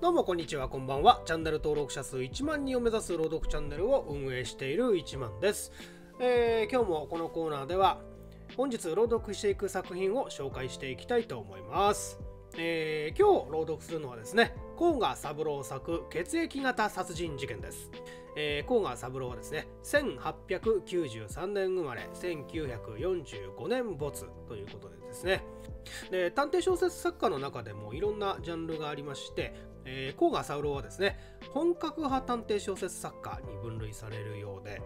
どうもこんにちは、こんばんは。チャンネル登録者数1万人を目指す朗読チャンネルを運営している1万です。えー、今日もこのコーナーでは、本日朗読していく作品を紹介していきたいと思います。えー、今日朗読するのはですね、甲賀三郎作血液型殺人事件です。えー、甲賀三郎はですね1893年生まれ1945年没ということでですねで探偵小説作家の中でもいろんなジャンルがありましてえー、甲賀三郎はですね本格派探偵小説作家に分類されるようで、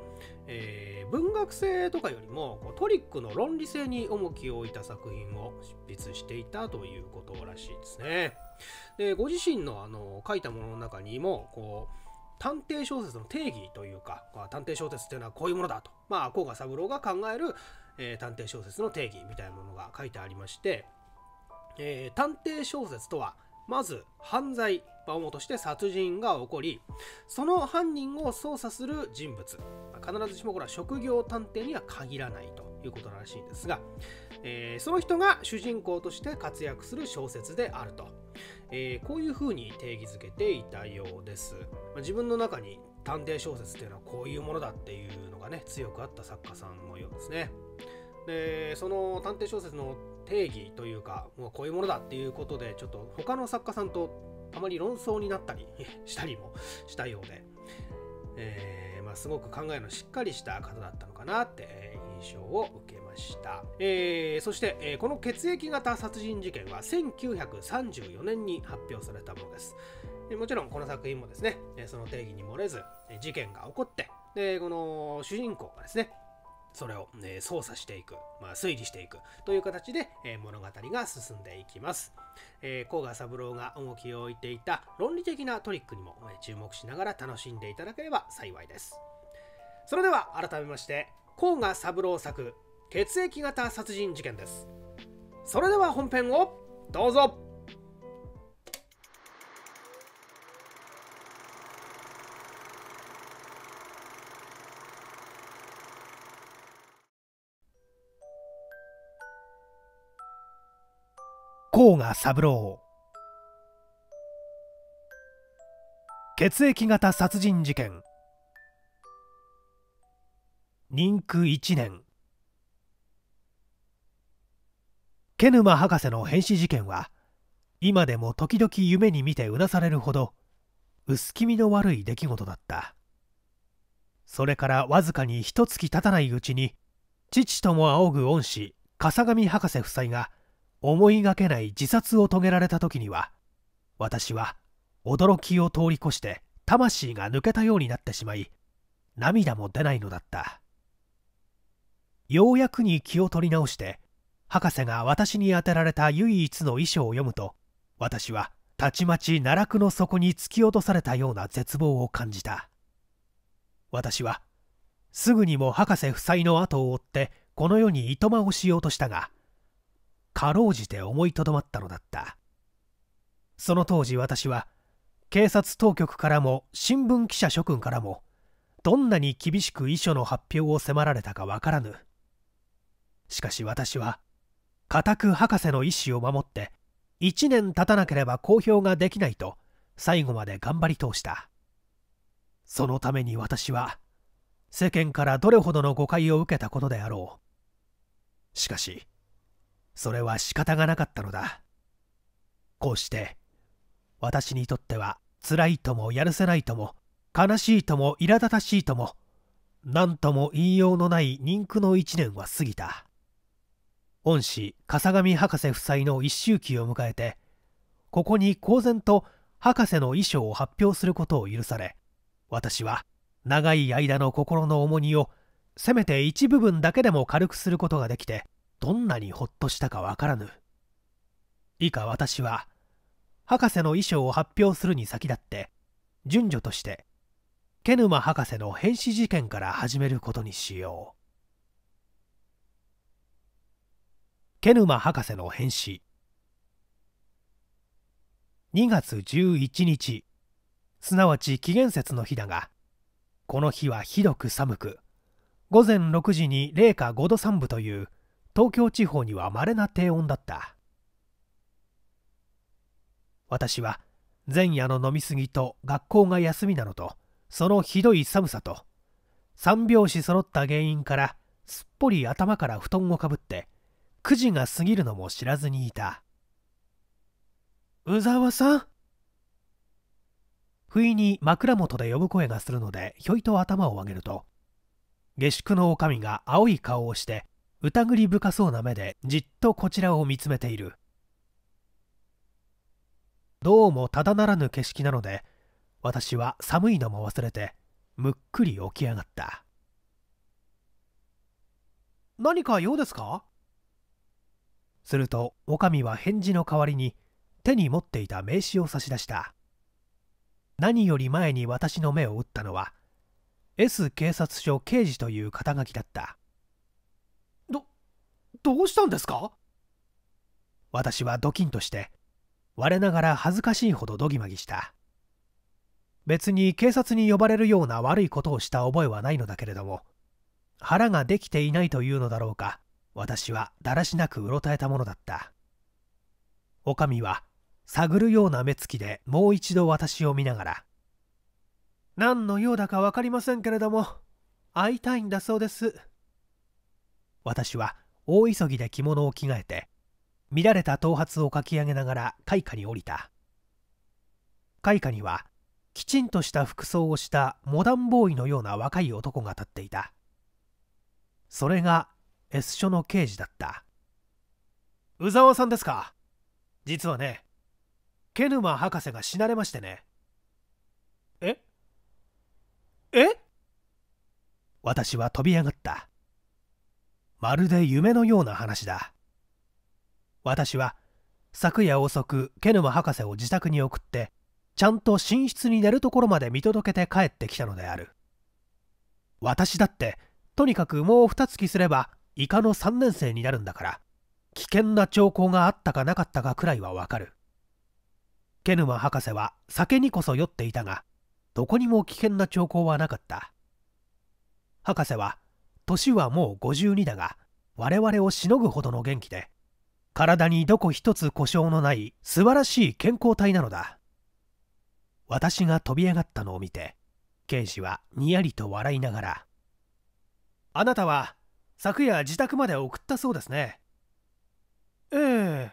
えー、文学性とかよりもこうトリックの論理性に重きを置いた作品を執筆していたということらしいですね。でご自身のあの書いたものの中にもこう探偵小説の定義というか、探偵小説というのはこういうものだと、まあ、甲賀三郎が考える、えー、探偵小説の定義みたいなものが書いてありまして、えー、探偵小説とは、まず犯罪をもとして殺人が起こりその犯人を捜査する人物必ずしもこれは職業探偵には限らないということらしいんですが、えー、その人が主人公として活躍する小説であると、えー、こういうふうに定義づけていたようです、自分の中に探偵小説っていうのはこういうものだっていうのがね強くあった作家さんのようですねでその探偵小説の定義というかもうこういうものだっていうことでちょっと他の作家さんとあまり論争になったり したりも したようで、えー、まあ、すごく考えのしっかりした方だったのかなって印象を受けました、えー、そして、えこの血液型殺人事件は1934年に発表されたものですもちろんこの作品もですねその定義に漏れず事件が起こってでこの主人公がですねそれを、ね、操作していく、まあ、推理していくという形で、え物語が進んでいきます。えー、甲賀三郎が動きを置いていた論理的なトリックにも、え注目しながら楽しんでいただければ幸いです。それでは改めまして甲賀三郎作血液型殺人事件です。それでは本編をどうぞ甲賀三郎血液型殺人事件妊婦1年ケヌマ博士の変死事件は今でも時々夢に見てうなされるほど薄気味の悪い出来事だったそれからわずかに一月経たないうちに父とも仰ぐ恩師笠上博士夫妻が「思いがけない自殺を遂げられた時には私は驚きを通り越して魂が抜けたようになってしまい涙も出ないのだったようやくに気を取り直して博士が私に当てられた唯一の遺書を読むと私はたちまち奈落の底に突き落とされたような絶望を感じた私はすぐにも博士夫妻の後を追ってこの世にいとまをしようとしたがかろうじて思いとどまったのだったその当時私は警察当局からも新聞記者諸君からもどんなに厳しく遺書の発表を迫られたかわからぬしかし私は固く博士の意思を守って1年経たなければ公表ができないと最後まで頑張り通したそのために私は世間からどれほどの誤解を受けたことであろうしかしそれは仕方がなかったのだこうして私にとっては辛いともやるせないとも悲しいとも苛立たしいとも何とも言いようのない人苦の一年は過ぎた恩師笠上博士夫妻の一周忌を迎えてここに公然と博士の衣装を発表することを許され私は長い間の心の重荷をせめて一部分だけでも軽くすることができてどんなにほっとしたかわからぬ以下私は博士の衣装を発表するに先立って順序としてケヌマ博士の変死事件から始めることにしようケヌマ博士の変死2月11日すなわち紀元節の日だがこの日はひどく寒く午前6時に零下5度3分という東京地方には稀な低温だった私は前夜の飲み過ぎと学校が休みなのとそのひどい寒さと三拍子揃った原因からすっぽり頭から布団をかぶって9時が過ぎるのも知らずにいた宇沢さん不意に枕元で呼ぶ声がするのでひょいと頭を上げると下宿の女将が青い顔をして疑り深そうな目でじっとこちらを見つめているどうもただならぬ景色なので私は寒いのも忘れてむっくり起き上がった何か用ですかすると女将は返事の代わりに手に持っていた名刺を差し出した何より前に私の目を打ったのは S 警察署刑事という肩書きだったどうしたんですか私はドキンとして我ながら恥ずかしいほどドギマギした別に警察に呼ばれるような悪いことをした覚えはないのだけれども腹ができていないというのだろうか私はだらしなくうろたえたものだったおかみは探るような目つきでもう一度私を見ながら何の用だか分かりませんけれども会いたいんだそうです私は大急ぎで着物を着替えて乱れた頭髪をかき上げながら開花に降りた開花にはきちんとした服装をしたモダンボーイのような若い男が立っていたそれが S 署の刑事だった宇沢さんですか実はねケヌマ博士が死なれましてねええ私は飛び上がったまるで夢のような話だ私は昨夜遅くケヌマ博士を自宅に送ってちゃんと寝室に寝るところまで見届けて帰ってきたのである私だってとにかくもう二月すればイカの3年生になるんだから危険な兆候があったかなかったかくらいはわかるケヌマ博士は酒にこそ酔っていたがどこにも危険な兆候はなかった博士は年はもう52だが我々をしのぐほどの元気で体にどこ一つ故障のない素晴らしい健康体なのだ私が飛び上がったのを見て刑事はにやりと笑いながら「あなたは昨夜自宅まで送ったそうですね」ええ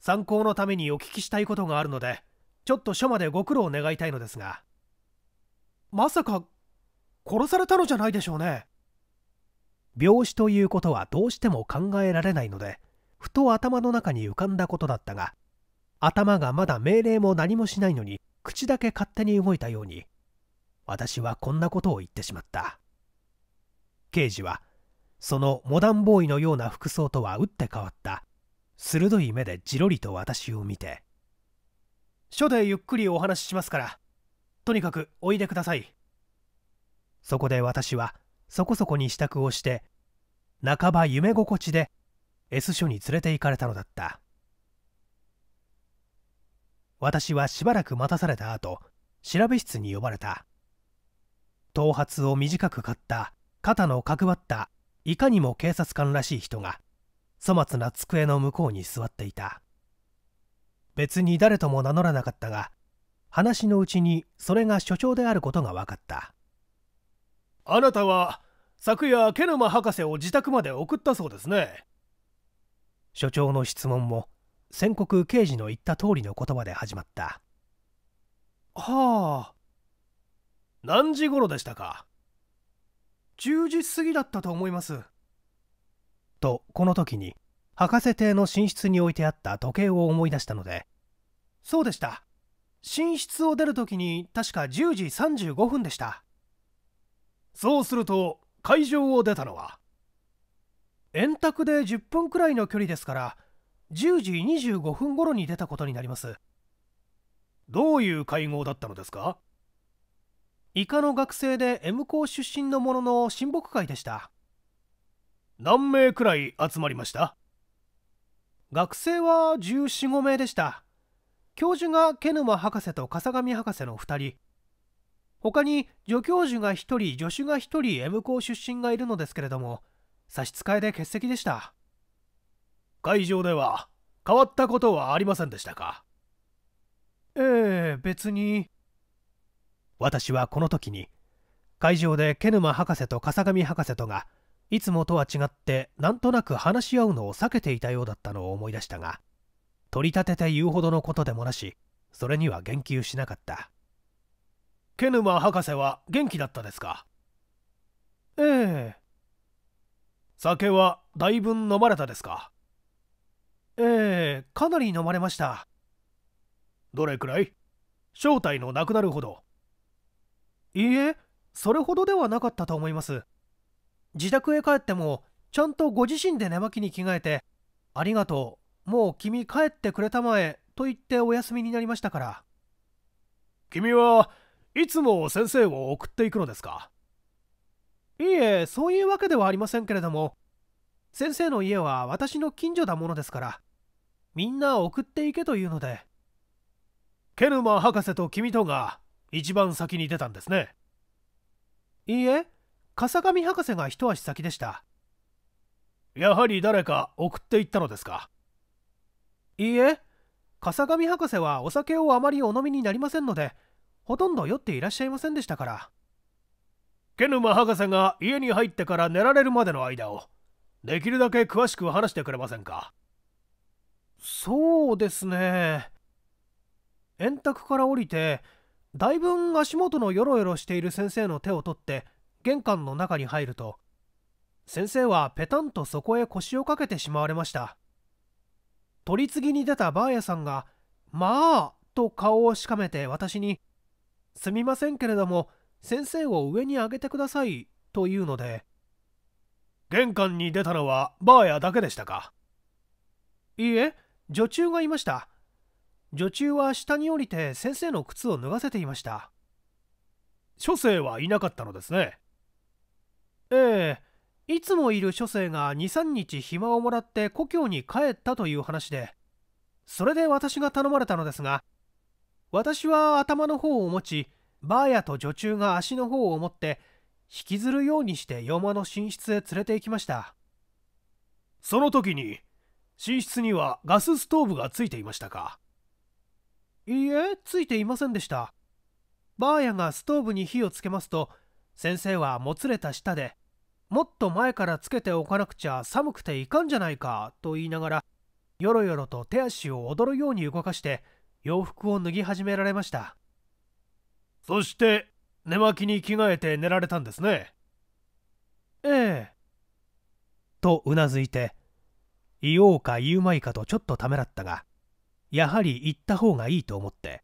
参考のためにお聞きしたいことがあるのでちょっと署までご苦労願いたいのですがまさか殺されたのじゃないでしょうね病死ということはどうしても考えられないのでふと頭の中に浮かんだことだったが頭がまだ命令も何もしないのに口だけ勝手に動いたように私はこんなことを言ってしまった刑事はそのモダンボーイのような服装とは打って変わった鋭い目でじろりと私を見て署でゆっくりお話ししますからとにかくおいでくださいそこで私はそこそこに支度をして半ば夢心地で S 署に連れて行かれたのだった私はしばらく待たされた後調べ室に呼ばれた頭髪を短く刈った肩の角張ったいかにも警察官らしい人が粗末な机の向こうに座っていた別に誰とも名乗らなかったが話のうちにそれが所長であることが分かったあなたは昨夜ケルマ博士を自宅まで送ったそうですね所長の質問も宣告刑事の言った通りの言葉で始まったはあ何時頃でしたか10時過ぎだったと思いますとこの時に博士邸の寝室に置いてあった時計を思い出したのでそうでした寝室を出る時に確か10時35分でしたそうすると会場を出たのは円卓で10分くらいの距離ですから10時25分頃に出たことになりますどういう会合だったのですかイカの学生で M 校出身の者の親睦会でした何名くらい集まりました学生は1 4 5名でした教授がケ沼博士と笠上博士の2人他に助教授が1人助手が1人 M 校出身がいるのですけれども差し支えで欠席でした会場では変わったことはありませんでしたかええ別に私はこの時に会場でケ沼博士と笠上博士とがいつもとは違ってなんとなく話し合うのを避けていたようだったのを思い出したが取り立てて言うほどのことでもなしそれには言及しなかったケヌマ博士は元気だったですかええ酒はだいぶ飲まれたですかええかなり飲まれましたどれくらい正体のなくなるほどいいえそれほどではなかったと思います自宅へ帰ってもちゃんとご自身で寝巻きに着替えて「ありがとうもう君帰ってくれたまえ」と言ってお休みになりましたから君はいつも先生を送っていくのですかいいえ、そういうわけではありませんけれども、先生の家は私の近所だものですから、みんな送っていけというので。ケルマ博士と君とが一番先に出たんですね。いいえ、笠上博士が一足先でした。やはり誰か送っていったのですかいいえ、笠上博士はお酒をあまりお飲みになりませんので、ほとんど酔っていらっしゃいませんでしたからケヌマ博士が家に入ってから寝られるまでの間をできるだけ詳しく話してくれませんかそうですね円卓から降りてだいぶ足元のよろよろしている先生の手を取って玄関の中に入ると先生はペタンとそこへ腰をかけてしまわれました取り次ぎに出たばあやさんが「まあ」と顔をしかめて私に「すみませんけれども先生を上に上げてくださいというので玄関に出たのはバーヤだけでしたかいいえ女中がいました女中は下に降りて先生の靴を脱がせていました書生はいなかったのですねええいつもいる書生が23日暇をもらって故郷に帰ったという話でそれで私が頼まれたのですが私は頭の方を持ちバーヤと女中が足の方を持って引きずるようにして妖魔の寝室へ連れて行きましたその時に寝室にはガスストーブがついていましたかいいえついていませんでしたバーヤがストーブに火をつけますと先生はもつれた舌でもっと前からつけておかなくちゃ寒くていかんじゃないかと言いながらよろよろと手足を踊るように動かして洋服を脱ぎ始められましたそして寝巻きに着替えて寝られたんですねええとうなずいて言おうか言うまいかとちょっとためらったがやはり言った方がいいと思って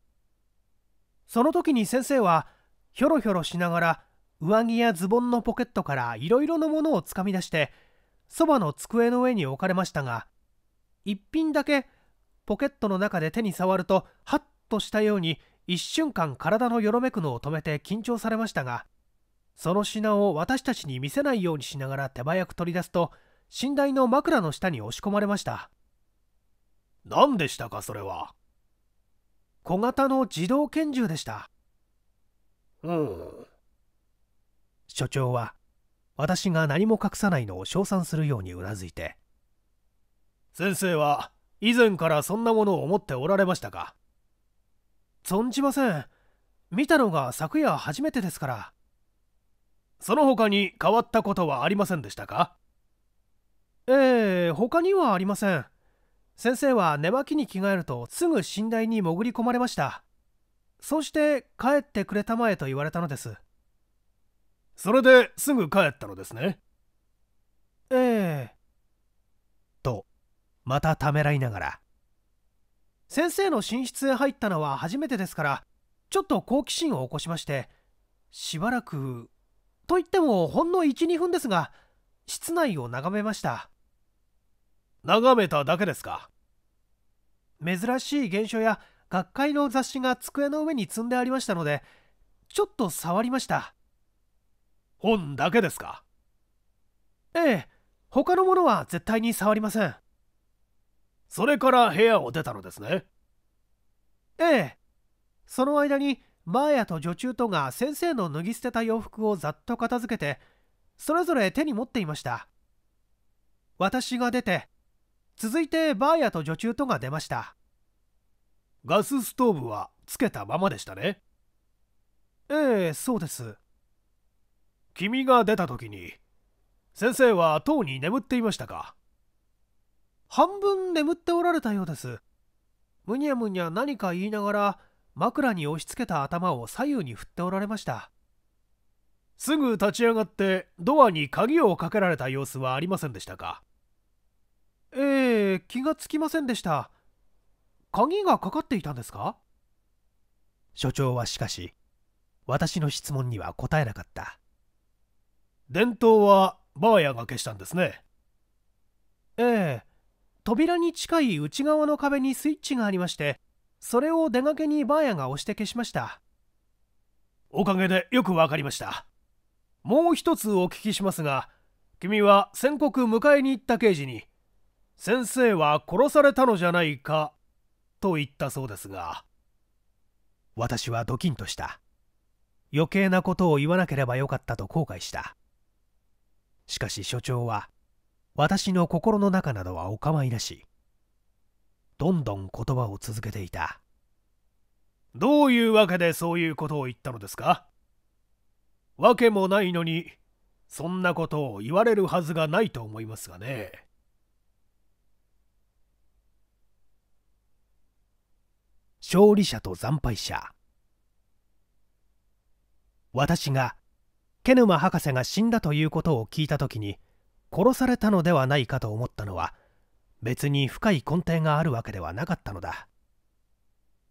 その時に先生はひょろひょろしながら上着やズボンのポケットからいろいろなものをつかみ出してそばの机の上に置かれましたが一品だけポケットの中で手に触るとハッとしたように一瞬間体のよろめくのを止めて緊張されましたがその品を私たちに見せないようにしながら手早く取り出すと寝台の枕の下に押し込まれました何でしたかそれは小型の自動拳銃でしたうん所長は私が何も隠さないのを称賛するようにうなずいて先生は以前からそんなものを思っておられましたか存じません見たのが昨夜初めてですからその他に変わったことはありませんでしたかええ他にはありません先生は寝巻きに着替えるとすぐ寝台に潜り込まれましたそして帰ってくれたまえと言われたのですそれですぐ帰ったのですねええまたためらいながら先生の寝室へ入ったのは初めてですからちょっと好奇心を起こしましてしばらくといってもほんの12分ですが室内を眺めました眺めただけですか珍しい現象や学会の雑誌が机の上に積んでありましたのでちょっと触りました本だけですかええ他のものは絶対に触りませんそれから部屋を出たのですねええその間にマーヤと女中とが先生の脱ぎ捨てた洋服をざっと片付けてそれぞれ手に持っていました私が出て続いてバーヤと女中とが出ましたガスストーブはつけたままでしたねええそうです君が出た時に先生はとうに眠っていましたか半分眠っておられたようですむにゃむにゃ何か言いながら枕に押し付けた頭を左右に振っておられましたすぐ立ち上がってドアに鍵をかけられた様子はありませんでしたかええー、気がつきませんでした鍵がかかっていたんですか所長はしかし私の質問には答えなかった電灯はバーヤが消したんですねええ扉に近い内側の壁にスイッチがありましてそれを出がけにバーヤが押して消しましたおかげでよくわかりましたもう一つお聞きしますが君は宣告迎えに行った刑事に先生は殺されたのじゃないかと言ったそうですが私はドキンとした余計なことを言わなければよかったと後悔したしかし所長は私の心の中などはお構いなしどんどん言葉を続けていたどういうわけでそういうことを言ったのですかわけもないのにそんなことを言われるはずがないと思いますがね勝利者と惨敗者私がケヌマ博士が死んだということを聞いた時に殺されたのではないかと思ったのは別に深い根底があるわけではなかったのだ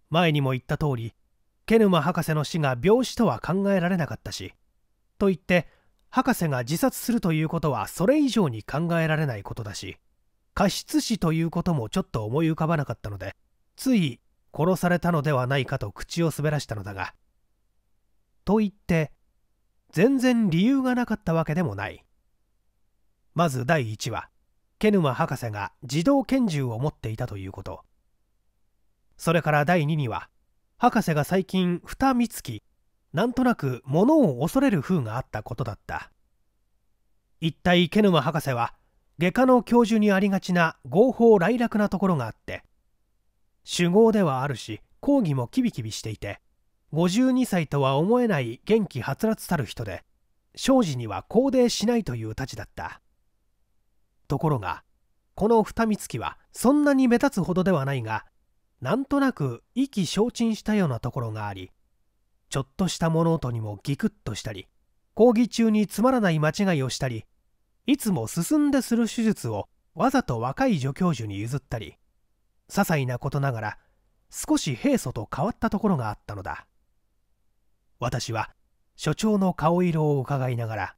前にも言った通りケヌマ博士の死が病死とは考えられなかったしといって博士が自殺するということはそれ以上に考えられないことだし過失死ということもちょっと思い浮かばなかったのでつい殺されたのではないかと口を滑らしたのだがと言って全然理由がなかったわけでもないまず第1話ケヌマ博士が自動拳銃を持っていたということそれから第2には博士が最近蓋見つきなんとなく物を恐れる風があったことだった一体ケヌマ博士は外科の教授にありがちな合法来楽なところがあって主豪ではあるし講義もキビキビしていて52歳とは思えない元気はつらつたる人で庄司には肯定しないというたちだったところがこの二見月はそんなに目立つほどではないがなんとなく意気消沈したようなところがありちょっとした物音にもギクッとしたり講義中につまらない間違いをしたりいつも進んでする手術をわざと若い助教授に譲ったり些細なことながら少し平素と変わったところがあったのだ私は所長の顔色をうかがいながら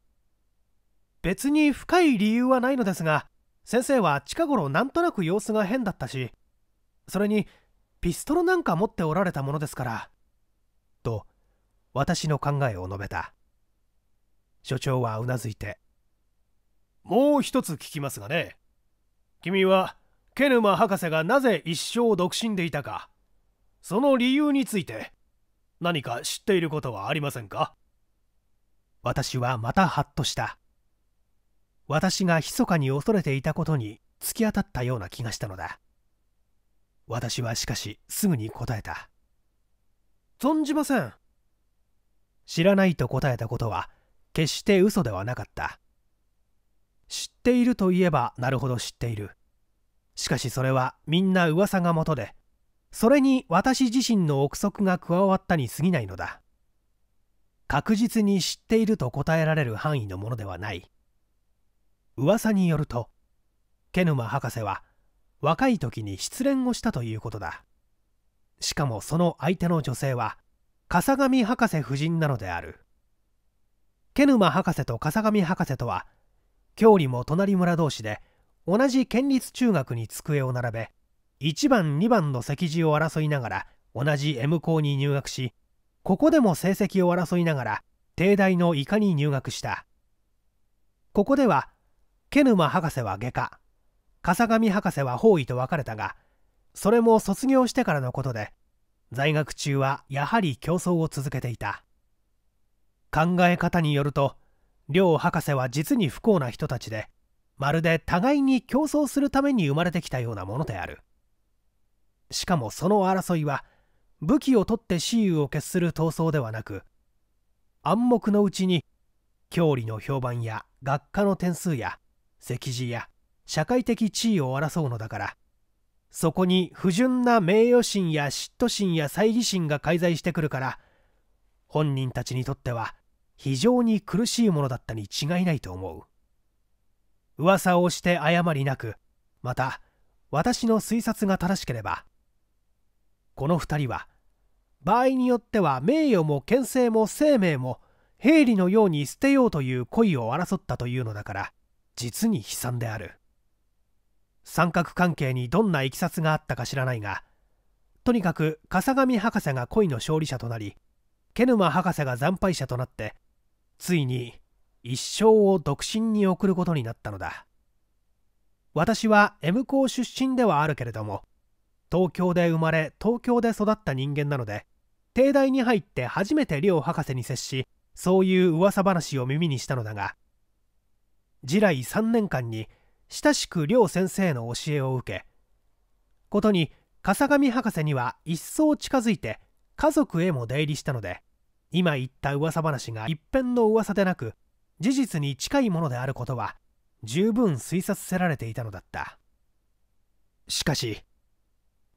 別に深い理由はないのですが先生は近頃なんとなく様子が変だったしそれにピストルなんか持っておられたものですからと私の考えを述べた所長はうなずいてもう一つ聞きますがね君はケヌマ博士がなぜ一生独身でいたかその理由について何か知っていることはありませんか私はまたハッとした私が密かに恐れていたことに突き当たったような気がしたのだ私はしかしすぐに答えた存じません知らないと答えたことは決して嘘ではなかった知っているといえばなるほど知っているしかしそれはみんな噂が元でそれに私自身の憶測が加わったに過ぎないのだ確実に知っていると答えられる範囲のものではない噂によるとケヌマ博士は若い時に失恋をしたということだしかもその相手の女性は笠上博士夫人なのであるケヌマ博士と笠上博士とは郷里も隣村同士で同じ県立中学に机を並べ1番2番の席次を争いながら同じ M 校に入学しここでも成績を争いながら帝大の医科に入学したここではケヌマ博士は外科笠上博士は法医と別れたがそれも卒業してからのことで在学中はやはり競争を続けていた考え方によると両博士は実に不幸な人たちでまるで互いに競争するために生まれてきたようなものであるしかもその争いは武器を取って雌雄を決する闘争ではなく暗黙のうちに郷里の評判や学科の点数や席次や社会的地位を争うのだからそこに不純な名誉心や嫉妬心や猜疑心が介在してくるから本人たちにとっては非常に苦しいものだったに違いないと思う噂をして誤りなくまた私の推察が正しければこの2人は場合によっては名誉も権勢も生命も兵理のように捨てようという恋を争ったというのだから実に悲惨である三角関係にどんないきさつがあったか知らないがとにかく笠上博士が恋の勝利者となりケヌマ博士が惨敗者となってついに一生を独身に送ることになったのだ私は M 校出身ではあるけれども東京で生まれ東京で育った人間なので帝大に入って初めて両博士に接しそういう噂話を耳にしたのだが次来3年間に親しく両先生の教えを受けことに笠上博士には一層近づいて家族へも出入りしたので今言った噂話が一辺の噂でなく事実に近いものであることは十分推察せられていたのだったしかし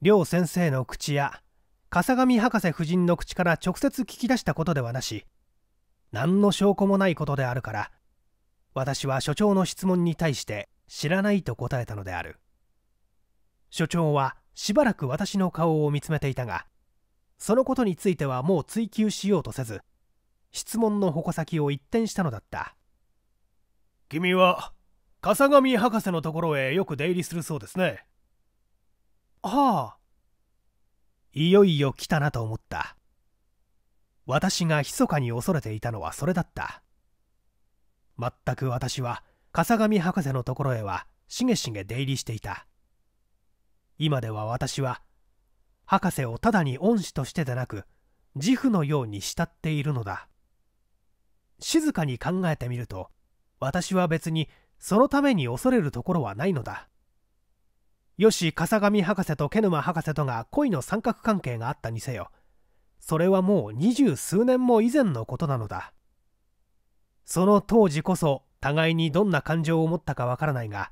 両先生の口や笠上博士夫人の口から直接聞き出したことではなし何の証拠もないことであるから私は所長の質問に対して知らないと答えたのである所長はしばらく私の顔を見つめていたがそのことについてはもう追及しようとせず質問の矛先を一転したのだった君は笠上博士のところへよく出入りするそうですねはあいよいよ来たなと思った私が密かに恐れていたのはそれだった全く私は笠上博士のところへはしげしげ出入りしていた今では私は博士をただに恩師としてでなく自負のように慕っているのだ静かに考えてみると私は別にそのために恐れるところはないのだよし笠上博士と毛沼博士とが恋の三角関係があったにせよそれはもう二十数年も以前のことなのだその当時こそ互いにどんな感情を持ったかわからないが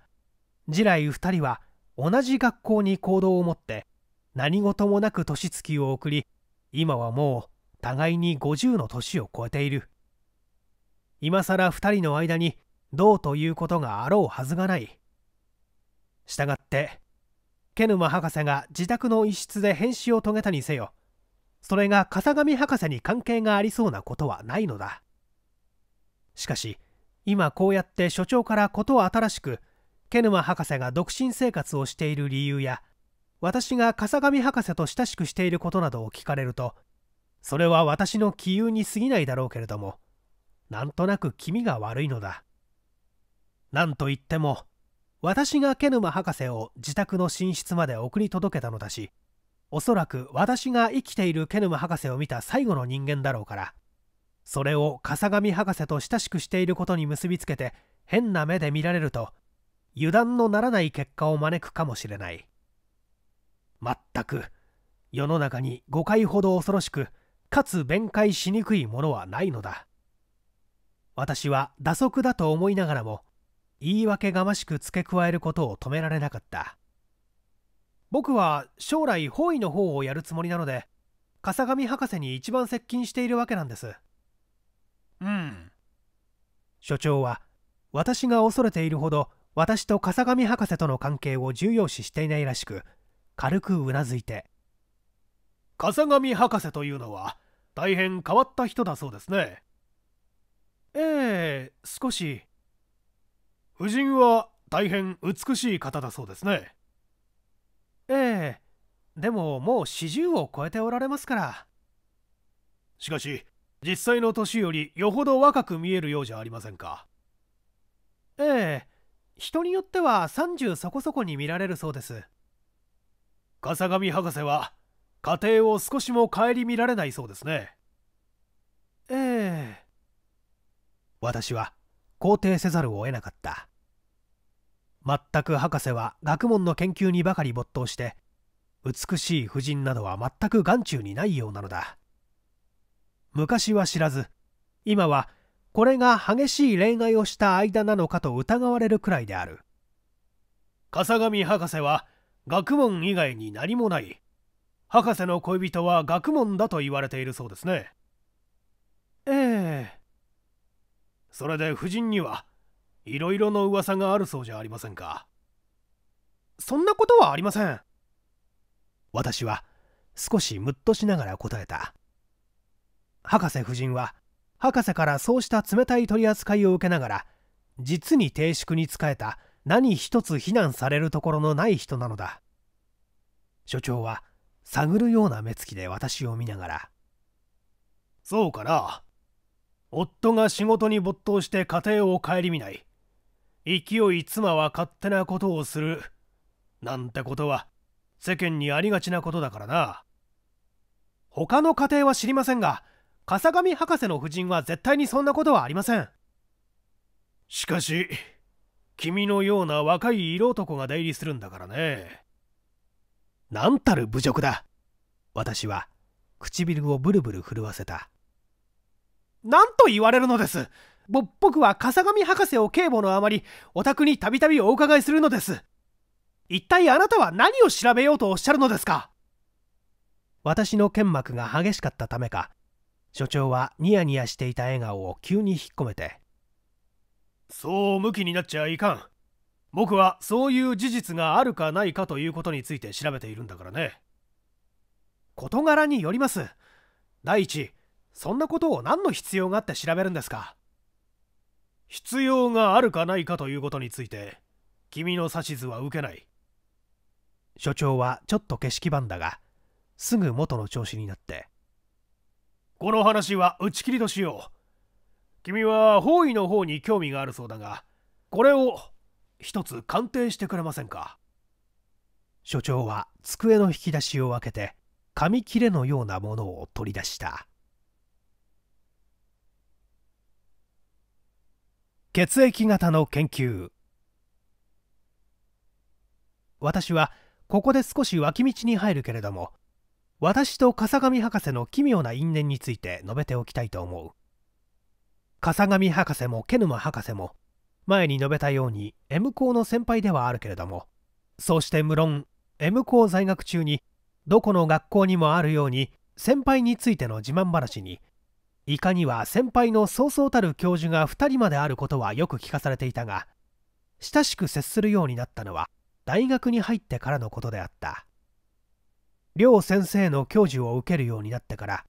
次来2人は同じ学校に行動を持って何事もなく年月を送り今はもう互いに50の年を超えている今さら2人の間にどうということがあろうはずがないしたがってケヌマ博士が自宅の一室で変死を遂げたにせよそれが笠上博士に関係がありそうなことはないのだしかし今こうやって所長から事を新しくケヌマ博士が独身生活をしている理由や私が笠上博士と親しくしていることなどを聞かれるとそれは私の杞憂に過ぎないだろうけれどもなんとなく気味が悪いのだなんといっても私がケヌマ博士を自宅の寝室まで送り届けたのだしおそらく私が生きているケヌム博士を見た最後の人間だろうからそれを笠上博士と親しくしていることに結びつけて変な目で見られると油断のならない結果を招くかもしれない全く世の中に5回ほど恐ろしくかつ弁解しにくいものはないのだ私は打足だと思いながらも言い訳がましく付け加えることを止められなかった僕は将来方位の方をやるつもりなので笠上博士に一番接近しているわけなんですうん所長は私が恐れているほど私と笠上博士との関係を重要視していないらしく軽くうなずいて笠上博士というのは大変変わった人だそうですねええ少し夫人は大変美しい方だそうですねええでももう四十を超えておられますからしかし実際の年よりよほど若く見えるようじゃありませんかええ人によっては30そこそこに見られるそうです笠上博士は家庭を少しも顧みられないそうですねええ私は肯定せざるを得なかった全く博士は学問の研究にばかり没頭して美しい婦人などは全く眼中にないようなのだ昔は知らず今はこれが激しい恋愛をした間なのかと疑われるくらいである笠上博士は学問以外に何もない博士の恋人は学問だと言われているそうですねええそれで夫人にはいろいろの噂があるそうじゃありませんかそんなことはありません私は少しムッとしながら答えた博士夫人は博士からそうした冷たい取り扱いを受けながら実に低粛に仕えた何一つ非難されるところのない人なのだ所長は探るような目つきで私を見ながら「そうかな夫が仕事に没頭して家庭を顧みない勢い妻は勝手なことをする」なんてことは世間にありがちなことだからな他の家庭は知りませんが笠上博士の夫人は絶対にそんなことはありませんしかし君のような若い色男が出入りするんだからね何たる侮辱だ私は唇をブルブル震わせた何と言われるのですぼ僕は笠上博士を警護のあまりお宅にたびたびお伺いするのです一体あなたは何を調べようとおっしゃるのですか私の剣幕が激しかったためか所長はニヤニヤしていた笑顔を急に引っ込めてそう向きになっちゃいかん僕はそういう事実があるかないかということについて調べているんだからね事柄によります第一そんなことを何の必要があって調べるんですか必要があるかないかということについて君の指図は受けない所長はちょっと景色版だがすぐ元の調子になってこの話は打ち切りとしよう。君は方位の方に興味があるそうだが、これを一つ鑑定してくれませんか所長は机の引き出しを開けて紙切れのようなものを取り出した血液型の研究私はここで少し脇道に入るけれども私と笠上博士の奇妙な因縁について述べておきたいと思う笠上博士もケヌマ博士も前に述べたように M 校の先輩ではあるけれどもそうして無論 M 校在学中にどこの学校にもあるように先輩についての自慢話にいかには先輩のそうそうたる教授が2人まであることはよく聞かされていたが親しく接するようになったのは大学に入ってからのことであった両先生の教授を受けるようになってから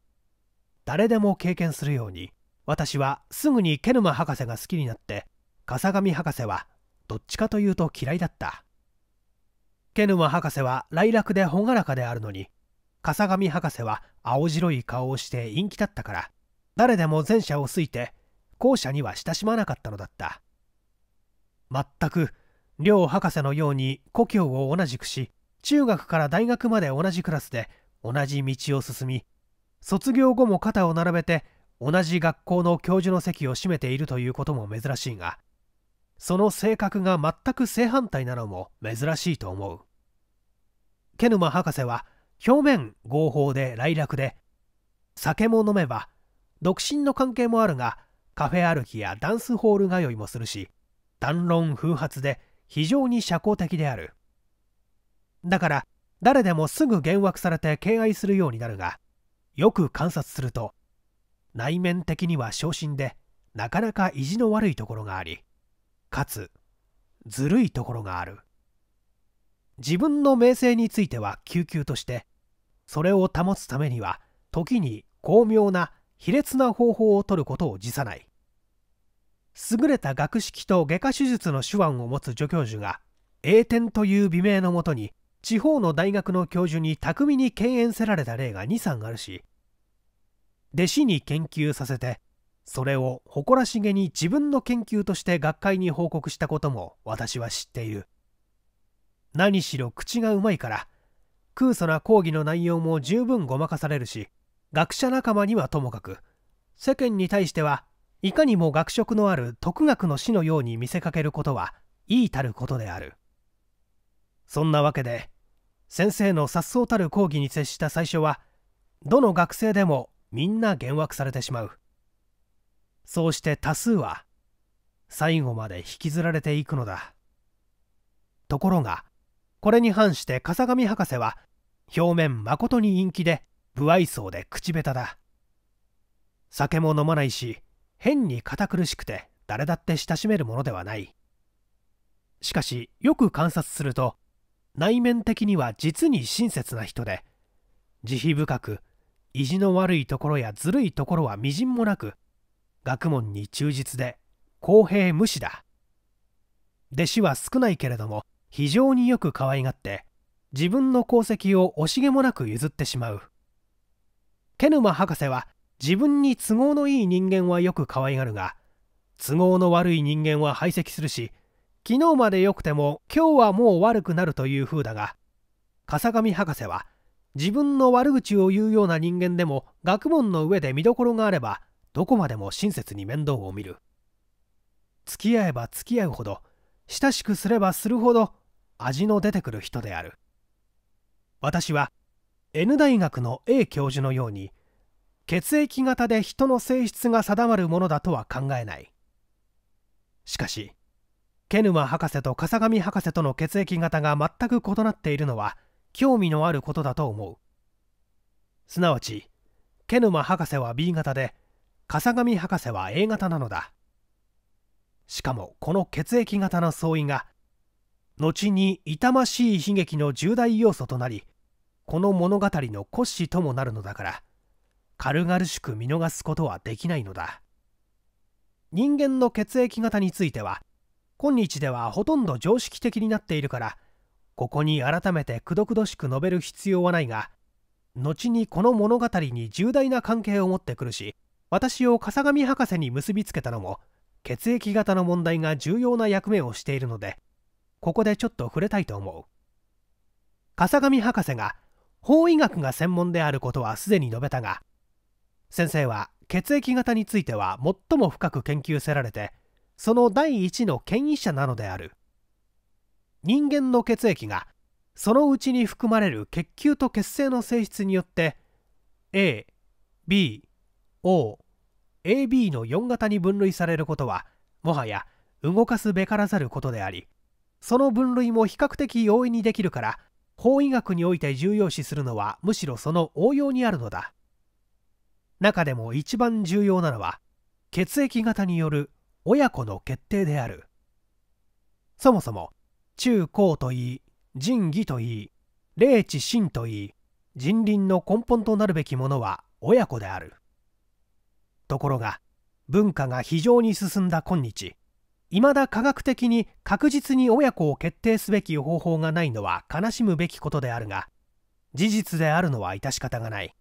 誰でも経験するように私はすぐにケルマ博士が好きになって笠上博士はどっちかというと嫌いだったケルマ博士は来楽で朗らかであるのに笠上博士は青白い顔をして陰気だったから誰でも前者を好いて後者には親しまなかったのだった全く両博士のように故郷を同じくし中学から大学まで同じクラスで同じ道を進み卒業後も肩を並べて同じ学校の教授の席を占めているということも珍しいがその性格が全く正反対なのも珍しいと思うケヌマ博士は表面合法で来楽で酒も飲めば独身の関係もあるがカフェ歩きやダンスホール通いもするし談論風発で非常に社交的であるだから誰でもすぐ幻惑されて敬愛するようになるがよく観察すると内面的には昇進でなかなか意地の悪いところがありかつずるいところがある自分の名声については救急としてそれを保つためには時に巧妙な卑劣な方法を取ることを辞さない優れた学識と外科手術の手腕を持つ助教授が栄転という美名のもとに地方の大学の教授に巧みに敬遠せられた例が23あるし弟子に研究させてそれを誇らしげに自分の研究として学会に報告したことも私は知っている何しろ口がうまいから空素な講義の内容も十分ごまかされるし学者仲間にはともかく世間に対してはいかにも学食のある徳学の師のように見せかけることは言いたることであるそんなわけで先生の颯爽たる講義に接した最初はどの学生でもみんな幻惑されてしまうそうして多数は最後まで引きずられていくのだところがこれに反して笠上博士は表面まことに陰気で不愛想で口下手だ酒も飲まないし変に堅苦しくて誰だって親しめるものではないしかしよく観察すると内面的には実に親切な人で慈悲深く意地の悪いところやずるいところはみじんもなく学問に忠実で公平無視だ弟子は少ないけれども非常によく可愛がって自分の功績を惜しげもなく譲ってしまうケヌマ博士は自分に都合のいい人間はよく可愛がるが都合の悪い人間は排斥するし昨日まで良くても今日はもう悪くなるという風だが笠上博士は自分の悪口を言うような人間でも学問の上で見どころがあればどこまでも親切に面倒を見る付き合えば付き合うほど親しくすればするほど味の出てくる人である私は N 大学の A 教授のように血液型で人の性質が定まるものだとは考えないしかしケヌマ博士と笠上博士との血液型が全く異なっているのは興味のあることだと思うすなわちケヌマ博士は B 型で笠上博士は A 型なのだしかもこの血液型の相違が後に痛ましい悲劇の重大要素となりこの物語の骨子ともなるのだから軽々しく見逃すことはできないのだ人間の血液型については今日ではほとんど常識的になっているからここに改めてくどくどしく述べる必要はないが後にこの物語に重大な関係を持ってくるし私を笠上博士に結びつけたのも血液型の問題が重要な役目をしているのでここでちょっと触れたいと思う笠上博士が法医学が専門であることはすでに述べたが先生は血液型については最も深く研究せられてその第一の権威者なのである人間の血液がそのうちに含まれる血球と血清の性質によって ABOAB の4型に分類されることはもはや動かすべからざることでありその分類も比較的容易にできるから法医学において重要視するのはむしろその応用にあるのだ中でも一番重要なのは血液型による親子の決定であるそもそも中高といい仁義といい霊智信といい人倫の根本となるべきものは親子であるところが文化が非常に進んだ今日いまだ科学的に確実に親子を決定すべき方法がないのは悲しむべきことであるが事実であるのは致し方がない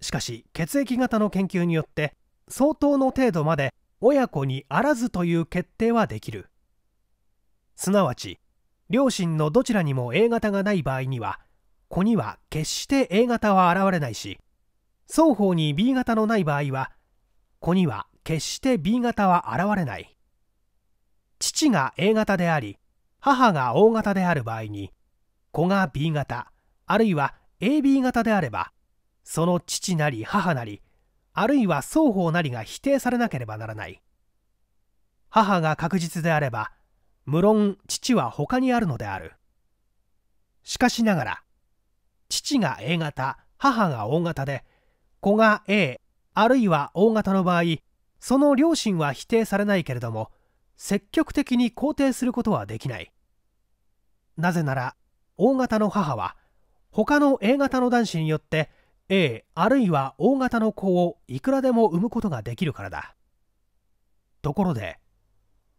しかし血液型の研究によって相当の程度まで親子にあらずという決定はできるすなわち両親のどちらにも A 型がない場合には子には決して A 型は現れないし双方に B 型のない場合は子には決して B 型は現れない父が A 型であり母が O 型である場合に子が B 型あるいは AB 型であればその父なり母なりあるいは双方なりが否定されなければならない母が確実であれば無論父は他にあるのであるしかしながら父が A 型母が O 型で子が A あるいは O 型の場合その両親は否定されないけれども積極的に肯定することはできないなぜなら O 型の母は他の A 型の男子によって A あるいは O 型の子をいくらでも産むことができるからだところで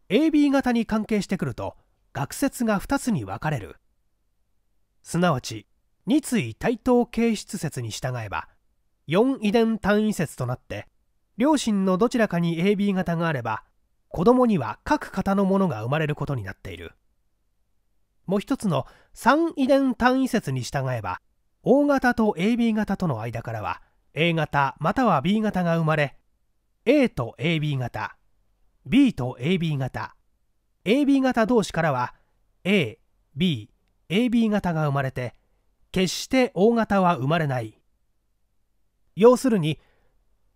AB 型に関係してくると学説が2つに分かれるすなわち二対対等形質説に従えば4遺伝単位説となって両親のどちらかに AB 型があれば子供には各型のものが生まれることになっているもう一つの3遺伝単位説に従えば O 型と AB 型との間からは A 型または B 型が生まれ A と AB 型 B と AB 型 AB 型同士からは ABAB 型が生まれて決して O 型は生まれない要するに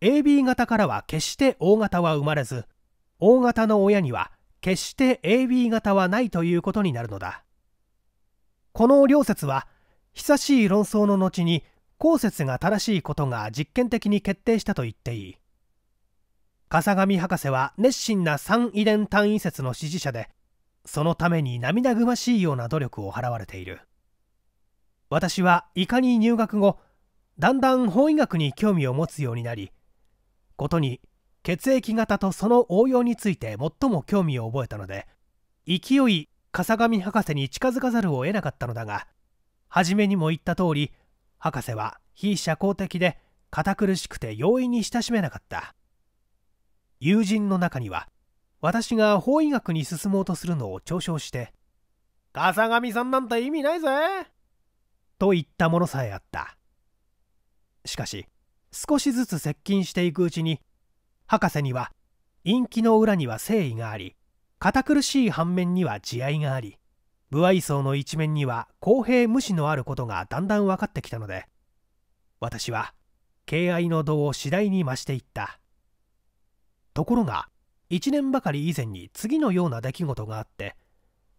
AB 型からは決して O 型は生まれず O 型の親には決して AB 型はないということになるのだこの両説は久しい論争の後に公説が正しいことが実験的に決定したと言っていい笠上博士は熱心な三遺伝単位説の支持者でそのために涙ぐましいような努力を払われている私はいかに入学後だんだん法医学に興味を持つようになりことに血液型とその応用について最も興味を覚えたので勢い笠上博士に近づかざるを得なかったのだが初めにも言った通り博士は非社交的で堅苦しくて容易に親しめなかった友人の中には私が法医学に進もうとするのを嘲笑して「笠上さんなんて意味ないぜ!」と言ったものさえあったしかし少しずつ接近していくうちに博士には陰気の裏には誠意があり堅苦しい反面には慈愛があり無愛想の一面には公平無視のあることがだんだん分かってきたので私は敬愛の度を次第に増していったところが1年ばかり以前に次のような出来事があって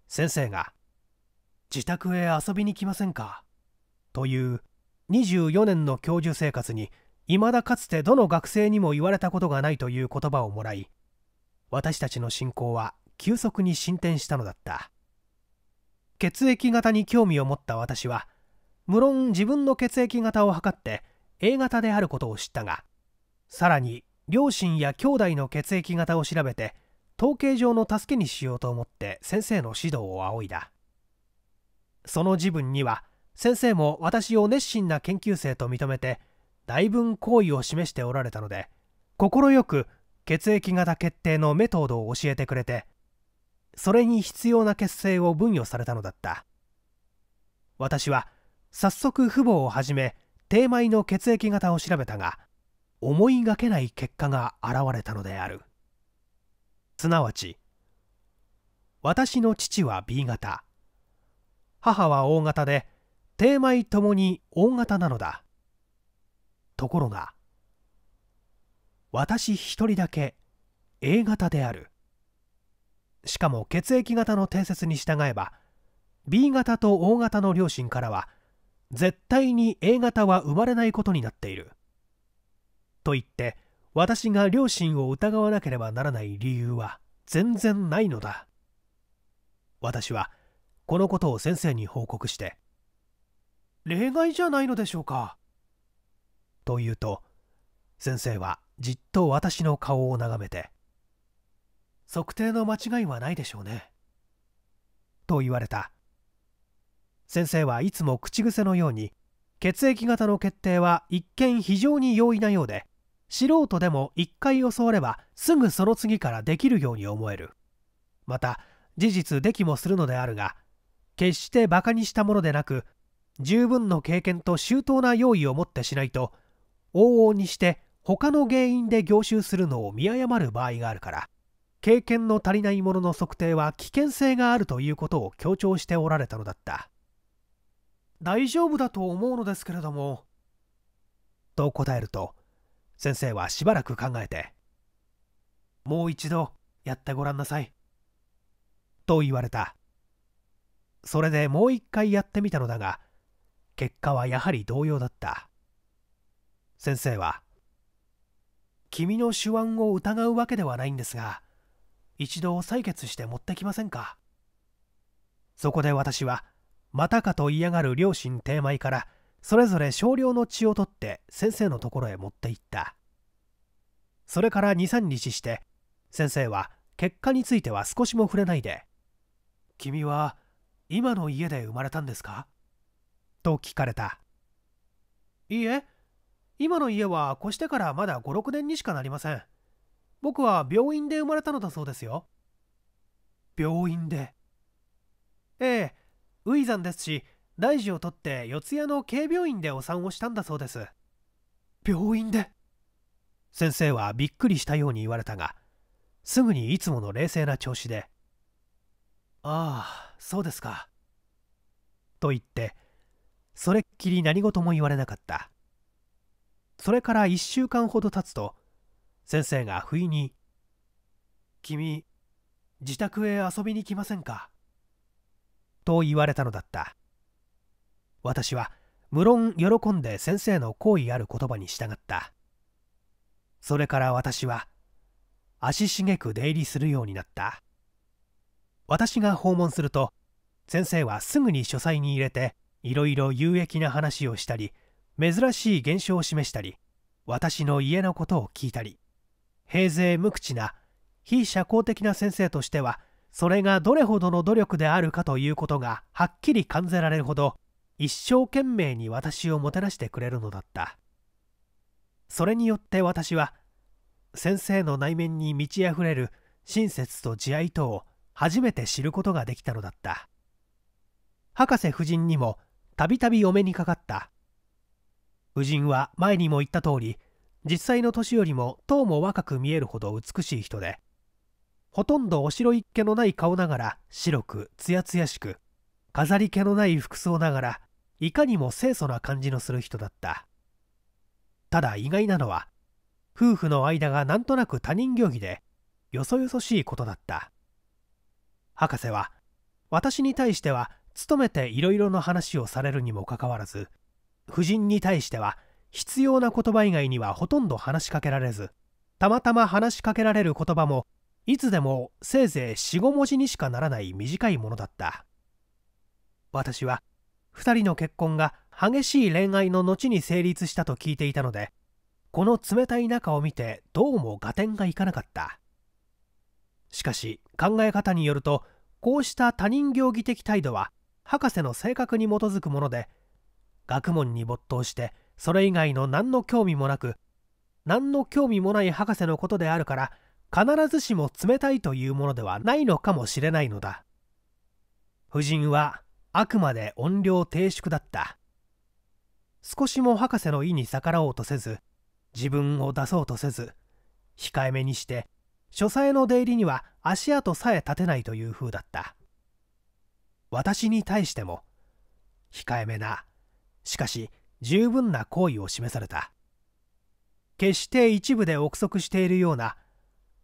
先生が「自宅へ遊びに来ませんか?」という24年の教授生活にいまだかつてどの学生にも言われたことがないという言葉をもらい私たちの信仰は急速に進展したのだった。血液型に興味を持った私は無論自分の血液型を測って A 型であることを知ったがさらに両親や兄弟の血液型を調べて統計上の助けにしようと思って先生の指導を仰いだその自分には先生も私を熱心な研究生と認めて大分好意を示しておられたので快く血液型決定のメトードを教えてくれてそれに必要な血清を分与されたのだった私は早速父母をはじめ低米の血液型を調べたが思いがけない結果が現れたのであるすなわち私の父は B 型母は O 型で低米ともに O 型なのだところが私一人だけ A 型であるしかも血液型の定説に従えば B 型と O 型の両親からは絶対に A 型は生まれないことになっていると言って私が両親を疑わなければならない理由は全然ないのだ私はこのことを先生に報告して例外じゃないのでしょうかと言うと先生はじっと私の顔を眺めて測定の間違いはないでしょうねと言われた先生はいつも口癖のように血液型の決定は一見非常に容易なようで素人でも1回教わればすぐその次からできるように思えるまた事実できもするのであるが決してバカにしたものでなく十分の経験と周到な用意をもってしないと往々にして他の原因で凝集するのを見誤る場合があるから経験の足りない者の測定は危険性があるということを強調しておられたのだった大丈夫だと思うのですけれどもと答えると先生はしばらく考えてもう一度やってごらんなさいと言われたそれでもう一回やってみたのだが結果はやはり同様だった先生は君の手腕を疑うわけではないんですが一度採血して持ってきませんかそこで私はまたかと嫌がる両親低米からそれぞれ少量の血を取って先生のところへ持って行ったそれから23日して先生は結果については少しも触れないで「君は今の家で生まれたんですか?」と聞かれた「いいえ今の家は越してからまだ56年にしかなりません」僕は病院で生まれたのだそうですよ病院でええ初産ですし大事を取って四谷の軽病院でお産をしたんだそうです病院で先生はびっくりしたように言われたがすぐにいつもの冷静な調子で「ああそうですか」と言ってそれっきり何事も言われなかったそれから1週間ほど経つと先生が不意に「君自宅へ遊びに来ませんか?」と言われたのだった私は無論喜んで先生の好意ある言葉に従ったそれから私は足しげく出入りするようになった私が訪問すると先生はすぐに書斎に入れていろいろ有益な話をしたり珍しい現象を示したり私の家のことを聞いたり平勢無口な非社交的な先生としてはそれがどれほどの努力であるかということがはっきり感じられるほど一生懸命に私をもてなしてくれるのだったそれによって私は先生の内面に満ちあふれる親切と慈愛とを初めて知ることができたのだった博士夫人にもたびたびお目にかかった夫人は前にも言った通り実際の年よりも塔も若く見えるほど美しい人でほとんどお城ろいっ気のない顔ながら白くつやつやしく飾り気のない服装ながらいかにも清楚な感じのする人だったただ意外なのは夫婦の間がなんとなく他人行儀でよそよそしいことだった博士は私に対しては勤めていろいろな話をされるにもかかわらず夫人に対しては必要な言葉以外にはほとんど話しかけられずたまたま話しかけられる言葉もいつでもせいぜい45文字にしかならない短いものだった私は2人の結婚が激しい恋愛の後に成立したと聞いていたのでこの冷たい中を見てどうも合点がいかなかったしかし考え方によるとこうした他人行儀的態度は博士の性格に基づくもので学問に没頭してそれ以外の何の興味もなく何の興味もない博士のことであるから必ずしも冷たいというものではないのかもしれないのだ夫人はあくまで怨霊低粛だった少しも博士の意に逆らおうとせず自分を出そうとせず控えめにして書斎の出入りには足跡さえ立てないという風だった私に対しても控えめなしかし十分な行為を示された決して一部で憶測しているような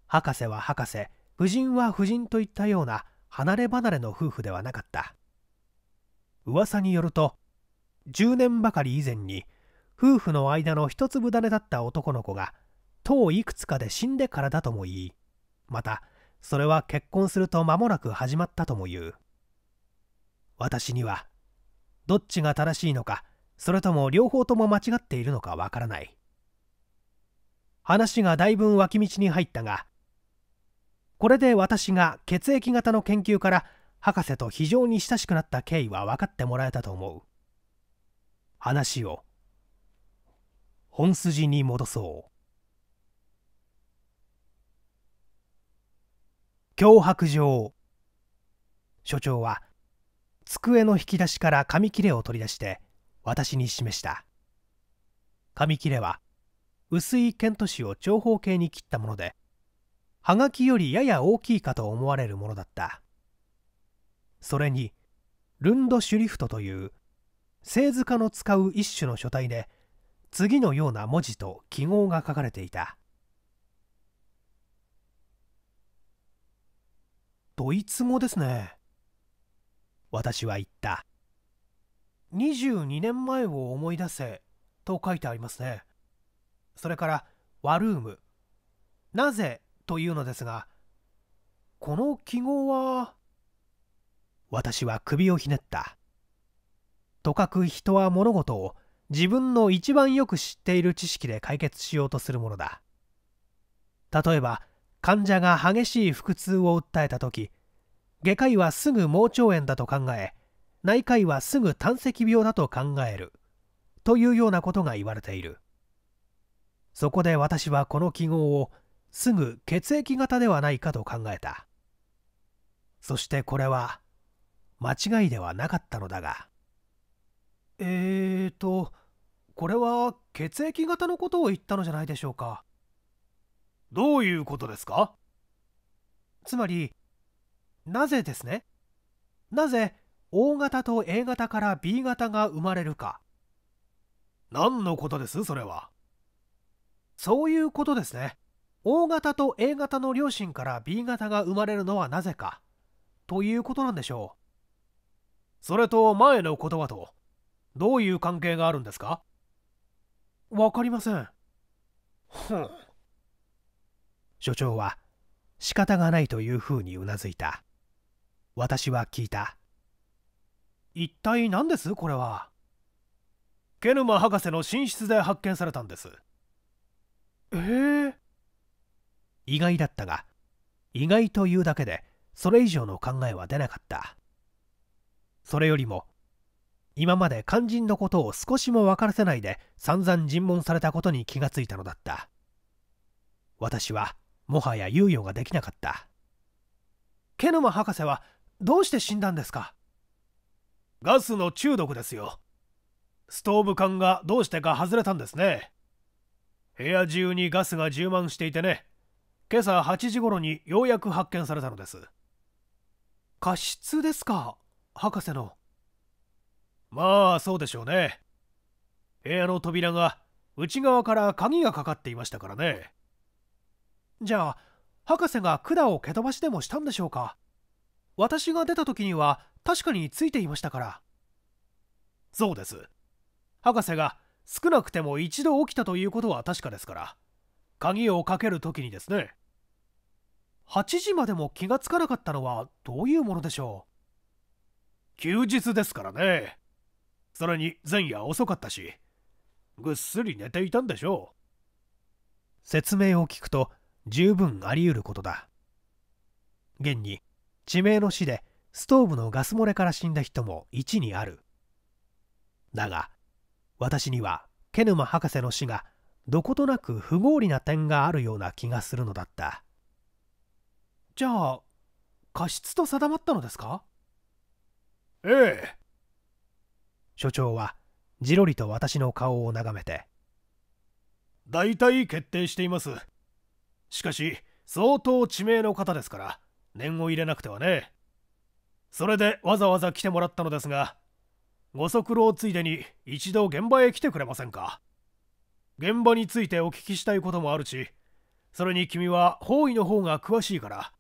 博士は博士夫人は夫人といったような離れ離れの夫婦ではなかった噂によると10年ばかり以前に夫婦の間の一粒種だった男の子が当いくつかで死んでからだとも言いまたそれは結婚すると間もなく始まったとも言う私にはどっちが正しいのかそれとも両方とも間違っているのかわからない話がだいぶ脇道に入ったがこれで私が血液型の研究から博士と非常に親しくなった経緯は分かってもらえたと思う話を本筋に戻そう脅迫状所長は机の引き出しから紙切れを取り出して私に示した紙切れは薄いント紙を長方形に切ったものではがきよりやや大きいかと思われるものだったそれにルンドシュリフトという製図家の使う一種の書体で次のような文字と記号が書かれていたドイツ語ですね私は言った22年前を思い出せと書いてありますねそれからワルームなぜというのですがこの記号は私は首をひねったとかく人は物事を自分の一番よく知っている知識で解決しようとするものだ例えば患者が激しい腹痛を訴えた時外科医はすぐ盲腸炎だと考え内科医はすぐ胆石病だと考えるというようなことが言われているそこで私はこの記号をすぐ血液型ではないかと考えたそしてこれは間違いではなかったのだがえーとこれは血液型のことを言ったのじゃないでしょうかどういうことですかつまりなぜですねなぜ O 型と A 型から B 型が生まれるか何のことですそれはそういうことですね O 型と A 型の両親から B 型が生まれるのはなぜかということなんでしょうそれと前の言葉とどういう関係があるんですかわかりませんふん所長は仕方がないというふうにうなずいた私は聞いた一体何ですこれはケヌマ博士の寝室で発見されたんですええー、意外だったが意外というだけでそれ以上の考えは出なかったそれよりも今まで肝心のことを少しも分からせないで散々尋問されたことに気がついたのだった私はもはや猶予ができなかったケヌマ博士はどうして死んだんですかガスの中毒ですよストーブ管がどうしてか外れたんですね部屋中にガスが充満していてね今朝8時頃にようやく発見されたのです過失ですか博士のまあそうでしょうね部屋の扉が内側から鍵がかかっていましたからねじゃあ博士が管を蹴飛ばしでもしたんでしょうか私が出た時には確かについていましたからそうです博士が少なくても一度起きたということは確かですから鍵をかける時にですね8時までも気がつかなかったのはどういうものでしょう休日ですからねそれに前夜遅かったしぐっすり寝ていたんでしょう説明を聞くと十分あり得ることだ現に地名の死でストーブのガス漏れから死んだ人も一にあるだが私にはケヌマ博士の死がどことなく不合理な点があるような気がするのだったじゃあ過失と定まったのですかええ所長はじろりと私の顔を眺めて大体決定していますしかし相当知名の方ですから念を入れなくてはねそれでわざわざ来てもらったのですがご足労ついでに一度現場へ来てくれませんか現場についてお聞きしたいこともあるしそれに君は方位の方が詳しいから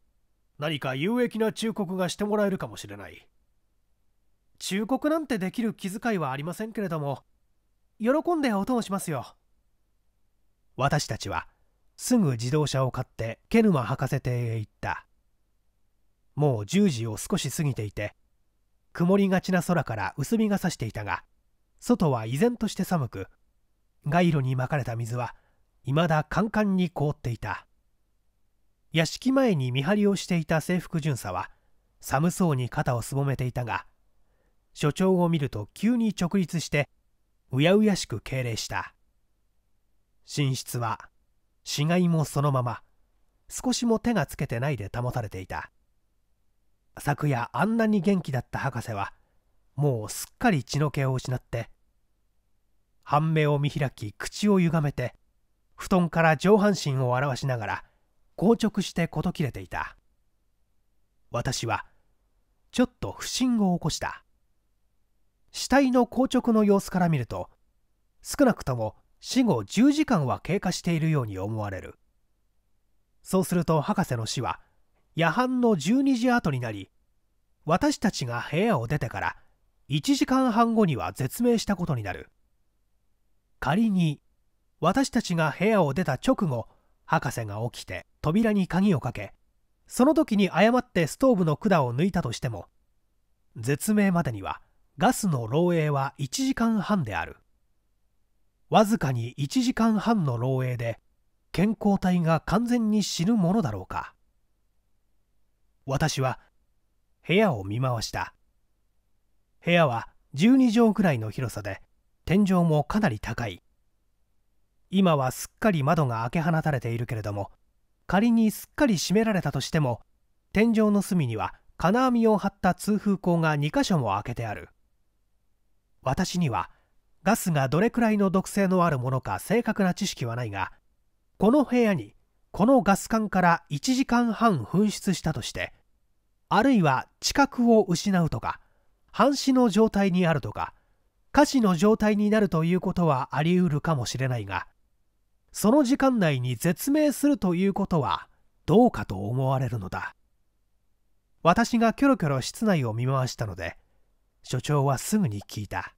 何か有益な忠告がしてもらえるかもしれない忠告なんてできる気遣いはありませんけれども喜んでお供しますよ私たちはすぐ自動車を買ってケヌマ博士邸へ行ったもう10時を少し過ぎていて曇りがちな空から薄日が差していたが外は依然として寒く街路にまかれた水は未だカンカンに凍っていた屋敷前に見張りをしていた制服巡査は寒そうに肩をすぼめていたが所長を見ると急に直立してうやうやしく敬礼した寝室は死骸もそのまま少しも手がつけてないで保たれていた昨夜あんなに元気だった博士はもうすっかり血の気を失って半目を見開き口をゆがめて布団から上半身を表しながら硬直して事切れていた私はちょっと不審を起こした死体の硬直の様子から見ると少なくとも死後10時間は経過しているように思われるそうすると博士の死は夜半の12時後になり私たちが部屋を出てから1時間半後には絶命したことになる仮に私たちが部屋を出た直後博士が起きて扉に鍵をかけその時に誤ってストーブの管を抜いたとしても絶命までにはガスの漏洩は1時間半であるわずかに1時間半の漏洩で健康体が完全に死ぬものだろうか私は部屋を見回した部屋は12畳くらいの広さで天井もかなり高い今はすっかり窓が開け放たれているけれども仮にすっかり閉められたとしても天井の隅には金網を張った通風口が2箇所も開けてある私にはガスがどれくらいの毒性のあるものか正確な知識はないがこの部屋にこのガス管から1時間半噴出したとしてあるいは知覚を失うとか半死の状態にあるとか下肢の状態になるということはありうるかもしれないがその時間内に絶命するということはどうかと思われるのだ私がキョロキョロ室内を見回したので所長はすぐに聞いた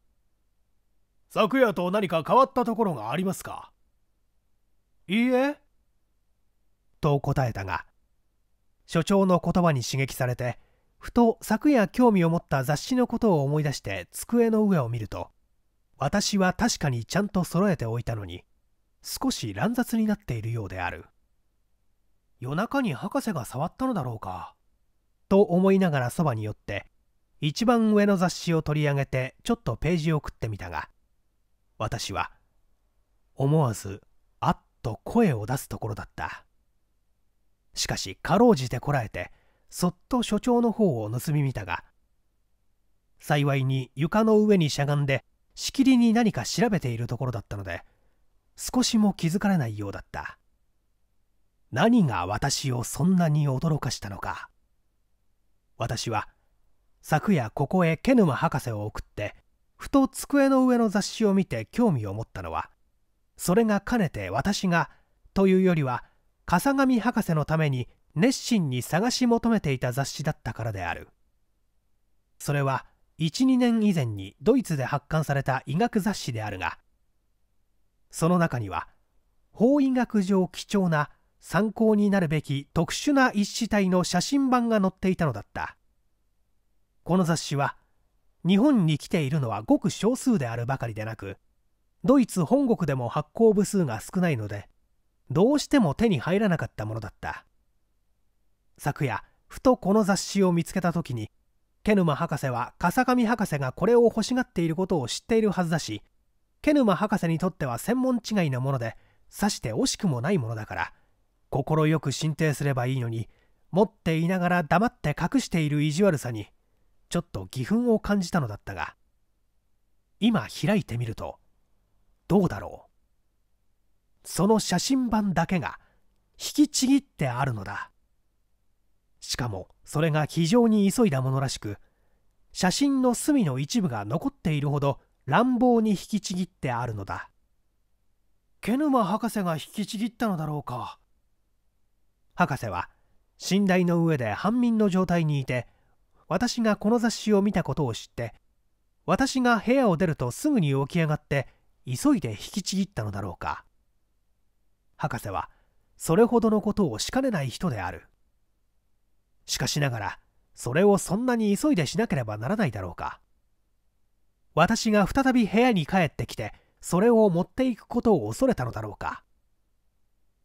昨夜と何か変わったところがありますかいいえと答えたが所長の言葉に刺激されてふと昨夜興味を持った雑誌のことを思い出して机の上を見ると私は確かにちゃんと揃えておいたのに少し乱雑になっているようである夜中に博士が触ったのだろうかと思いながらそばに寄って一番上の雑誌を取り上げてちょっとページを送ってみたが私は思わずあっと声を出すところだったしかしかろうじてこらえてそっと所長の方を盗み見たが幸いに床の上にしゃがんでしきりに何か調べているところだったので少しも気づかれないようだった何が私をそんなに驚かしたのか私は昨夜ここへケヌマ博士を送ってふと机の上の雑誌を見て興味を持ったのはそれがかねて私がというよりは笠上博士のために熱心に探し求めていた雑誌だったからであるそれは12年以前にドイツで発刊された医学雑誌であるがその中には法医学上貴重な参考になるべき特殊な一子体の写真版が載っていたのだったこの雑誌は日本に来ているのはごく少数であるばかりでなくドイツ本国でも発行部数が少ないのでどうしても手に入らなかったものだった昨夜ふとこの雑誌を見つけた時にケヌマ博士は笠上博士がこれを欲しがっていることを知っているはずだしケヌマ博士にとっては専門違いなものでさして惜しくもないものだから快く進呈すればいいのに持っていながら黙って隠している意地悪さにちょっと義憤を感じたのだったが今開いてみるとどうだろうその写真版だけが引きちぎってあるのだしかもそれが非常に急いだものらしく写真の隅の一部が残っているほど乱暴に引きちぎってあるのだケヌマ博士が引きちぎったのだろうか博士は寝台の上で半眠の状態にいて私がこの雑誌を見たことを知って私が部屋を出るとすぐに起き上がって急いで引きちぎったのだろうか博士はそれほどのことをしかねない人であるしかしながらそれをそんなに急いでしなければならないだろうか私が再び部屋に帰ってきてそれを持っていくことを恐れたのだろうか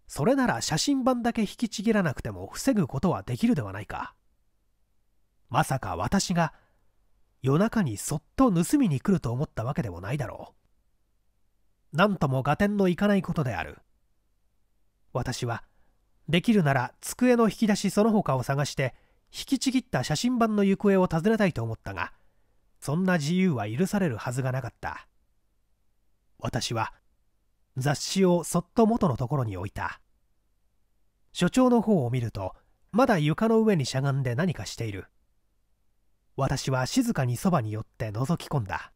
それなら写真版だけ引きちぎらなくても防ぐことはできるではないかまさか私が夜中にそっと盗みに来ると思ったわけでもないだろう何とも合点のいかないことである私はできるなら机の引き出しその他を探して引きちぎった写真版の行方を尋ねたいと思ったがそんな自由は許されるはずがなかった私は雑誌をそっと元のところに置いた所長の方を見るとまだ床の上にしゃがんで何かしている私は静かにそばに寄って覗き込んだ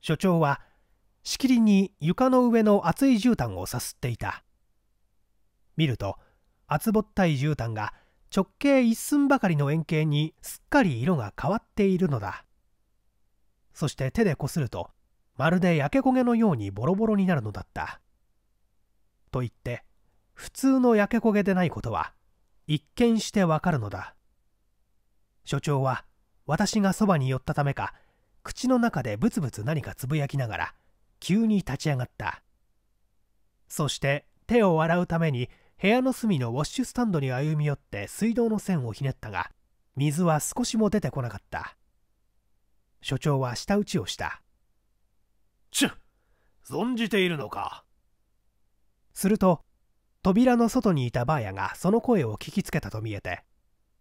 所長はしきりに床の上の厚い絨毯をさすっていた見ると厚ぼったい絨毯が直径一寸ばかりの円形にすっかり色が変わっているのだそして手でこするとまるで焼け焦げのようにボロボロになるのだったと言って普通の焼け焦げでないことは一見してわかるのだ所長は私がそばに寄ったためか口の中でブツブツ何かつぶやきながら急に立ち上がったそして手を洗うために部屋の隅のウォッシュスタンドに歩み寄って水道の栓をひねったが水は少しも出てこなかった所長は舌打ちをしたチュ存じているのかすると扉の外にいたばあやがその声を聞きつけたと見えて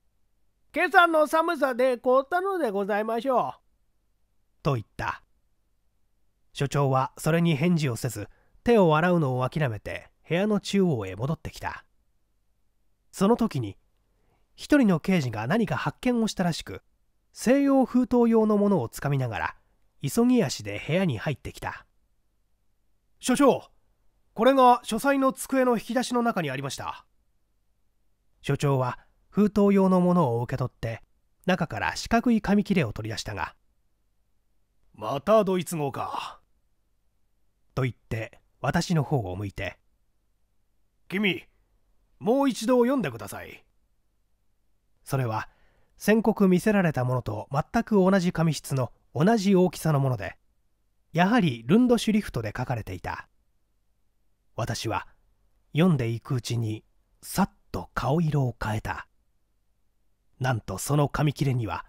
「今朝の寒さで凍ったのでございましょう」と言った所長はそれに返事をせず手を洗うのを諦めて部屋の中央へ戻ってきたその時に一人の刑事が何か発見をしたらしく西洋封筒用のものをつかみながら急ぎ足で部屋に入ってきた所長これが書斎の机の引き出しの中にありました所長は封筒用のものを受け取って中から四角い紙切れを取り出したがまたドイツ語かと言って私の方を向いて君もう一度読んでくださいそれは宣告見せられたものと全く同じ紙質の同じ大きさのものでやはりルンドシュリフトで書かれていた私は読んでいくうちにさっと顔色を変えたなんとその紙切れには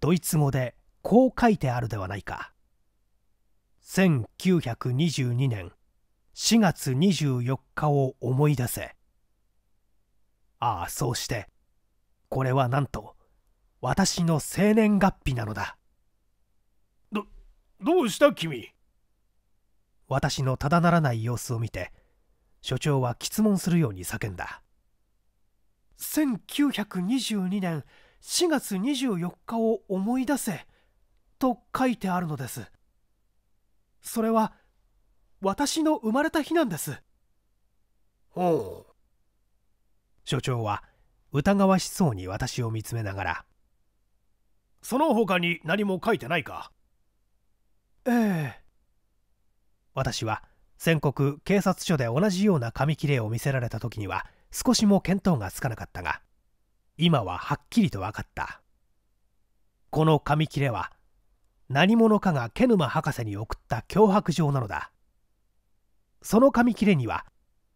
ドイツ語でこう書いてあるではないか1922年4月24日を思い出せああそうしてこれはなんと私の生年月日なのだどどうした君私のただならない様子を見て所長は質問するように叫んだ1922年4月24日を思い出せと書いてあるのですそれは私の生まれた日なんですほう所長は疑わしそうに私を見つめながらその他に何も書いてないかええ私は全国警察署で同じような紙切れを見せられた時には少しも見当がつかなかったが今ははっきりと分かったこの紙切れは何者かがケヌマ博士に送った脅迫状なのだその紙切れには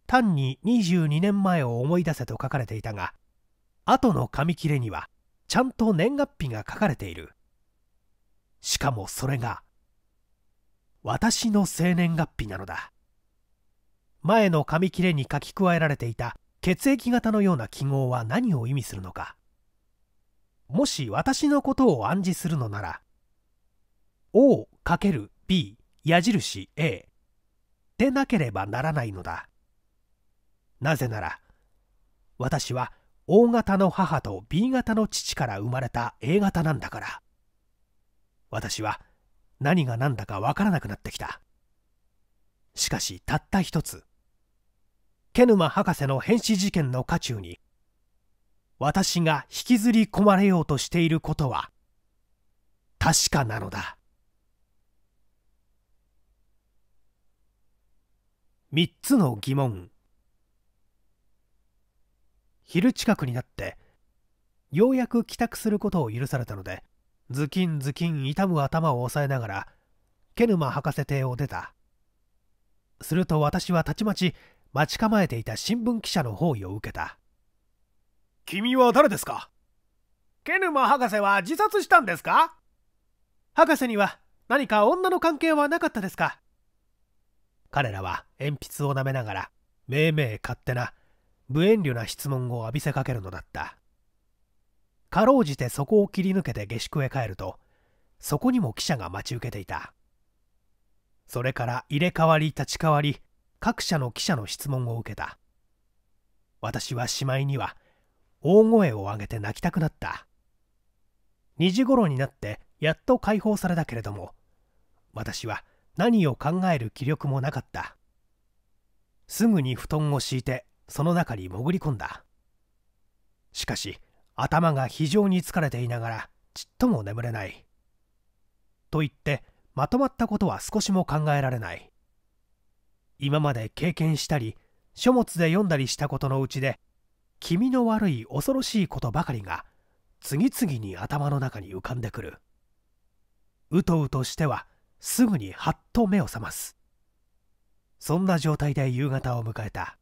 単に22年前を思い出せと書かれていたが後の紙切れにはちゃんと年月日が書かれているしかもそれが私の生年月日なのだ前の紙切れに書き加えられていた血液型のような記号は何を意味するのかもし私のことを暗示するのなら O×B 矢印 A ってなければならないのだなぜなら私は O 型の母と B 型の父から生まれた A 型なんだから私は何が何だかわからなくなってきたしかしたった一つケヌマ博士の変死事件の渦中に私が引きずり込まれようとしていることは確かなのだ3つの疑問昼近くになってようやく帰宅することを許されたのでズキンズキン痛む頭を押さえながらケヌマ博士邸を出たすると私はたちまち待ち構えていた新聞記者の包囲を受けた君は誰ですかケヌマ博士は自殺したんですか博士には何か女の関係はなかったですか彼らは鉛筆を舐めながら、めいめい勝手な、無遠慮な質問を浴びせかけるのだった。かろうじてそこを切り抜けて下宿へ帰ると、そこにも記者が待ち受けていた。それから入れ替わり立ち替わり、各社の記者の質問を受けた。私はしまいには、大声を上げて泣きたくなった。2時頃になってやっと解放されたけれども、私は何を考える気力もなかったすぐに布団を敷いてその中に潜り込んだしかし頭が非常に疲れていながらちっとも眠れないと言ってまとまったことは少しも考えられない今まで経験したり書物で読んだりしたことのうちで気味の悪い恐ろしいことばかりが次々に頭の中に浮かんでくるうとうとしてはすぐにはっと目を覚ますそんな状態で夕方を迎えた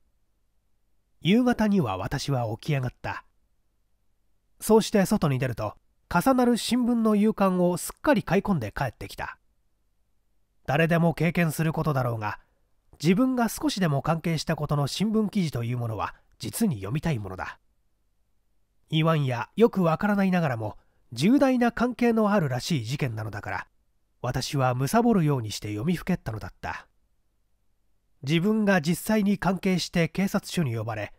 夕方には私は起き上がったそうして外に出ると重なる新聞の夕刊をすっかり買い込んで帰ってきた誰でも経験することだろうが自分が少しでも関係したことの新聞記事というものは実に読みたいものだ言わんやよくわからないながらも重大な関係のあるらしい事件なのだから私はぼるようにして読みふけったのだった自分が実際に関係して警察署に呼ばれ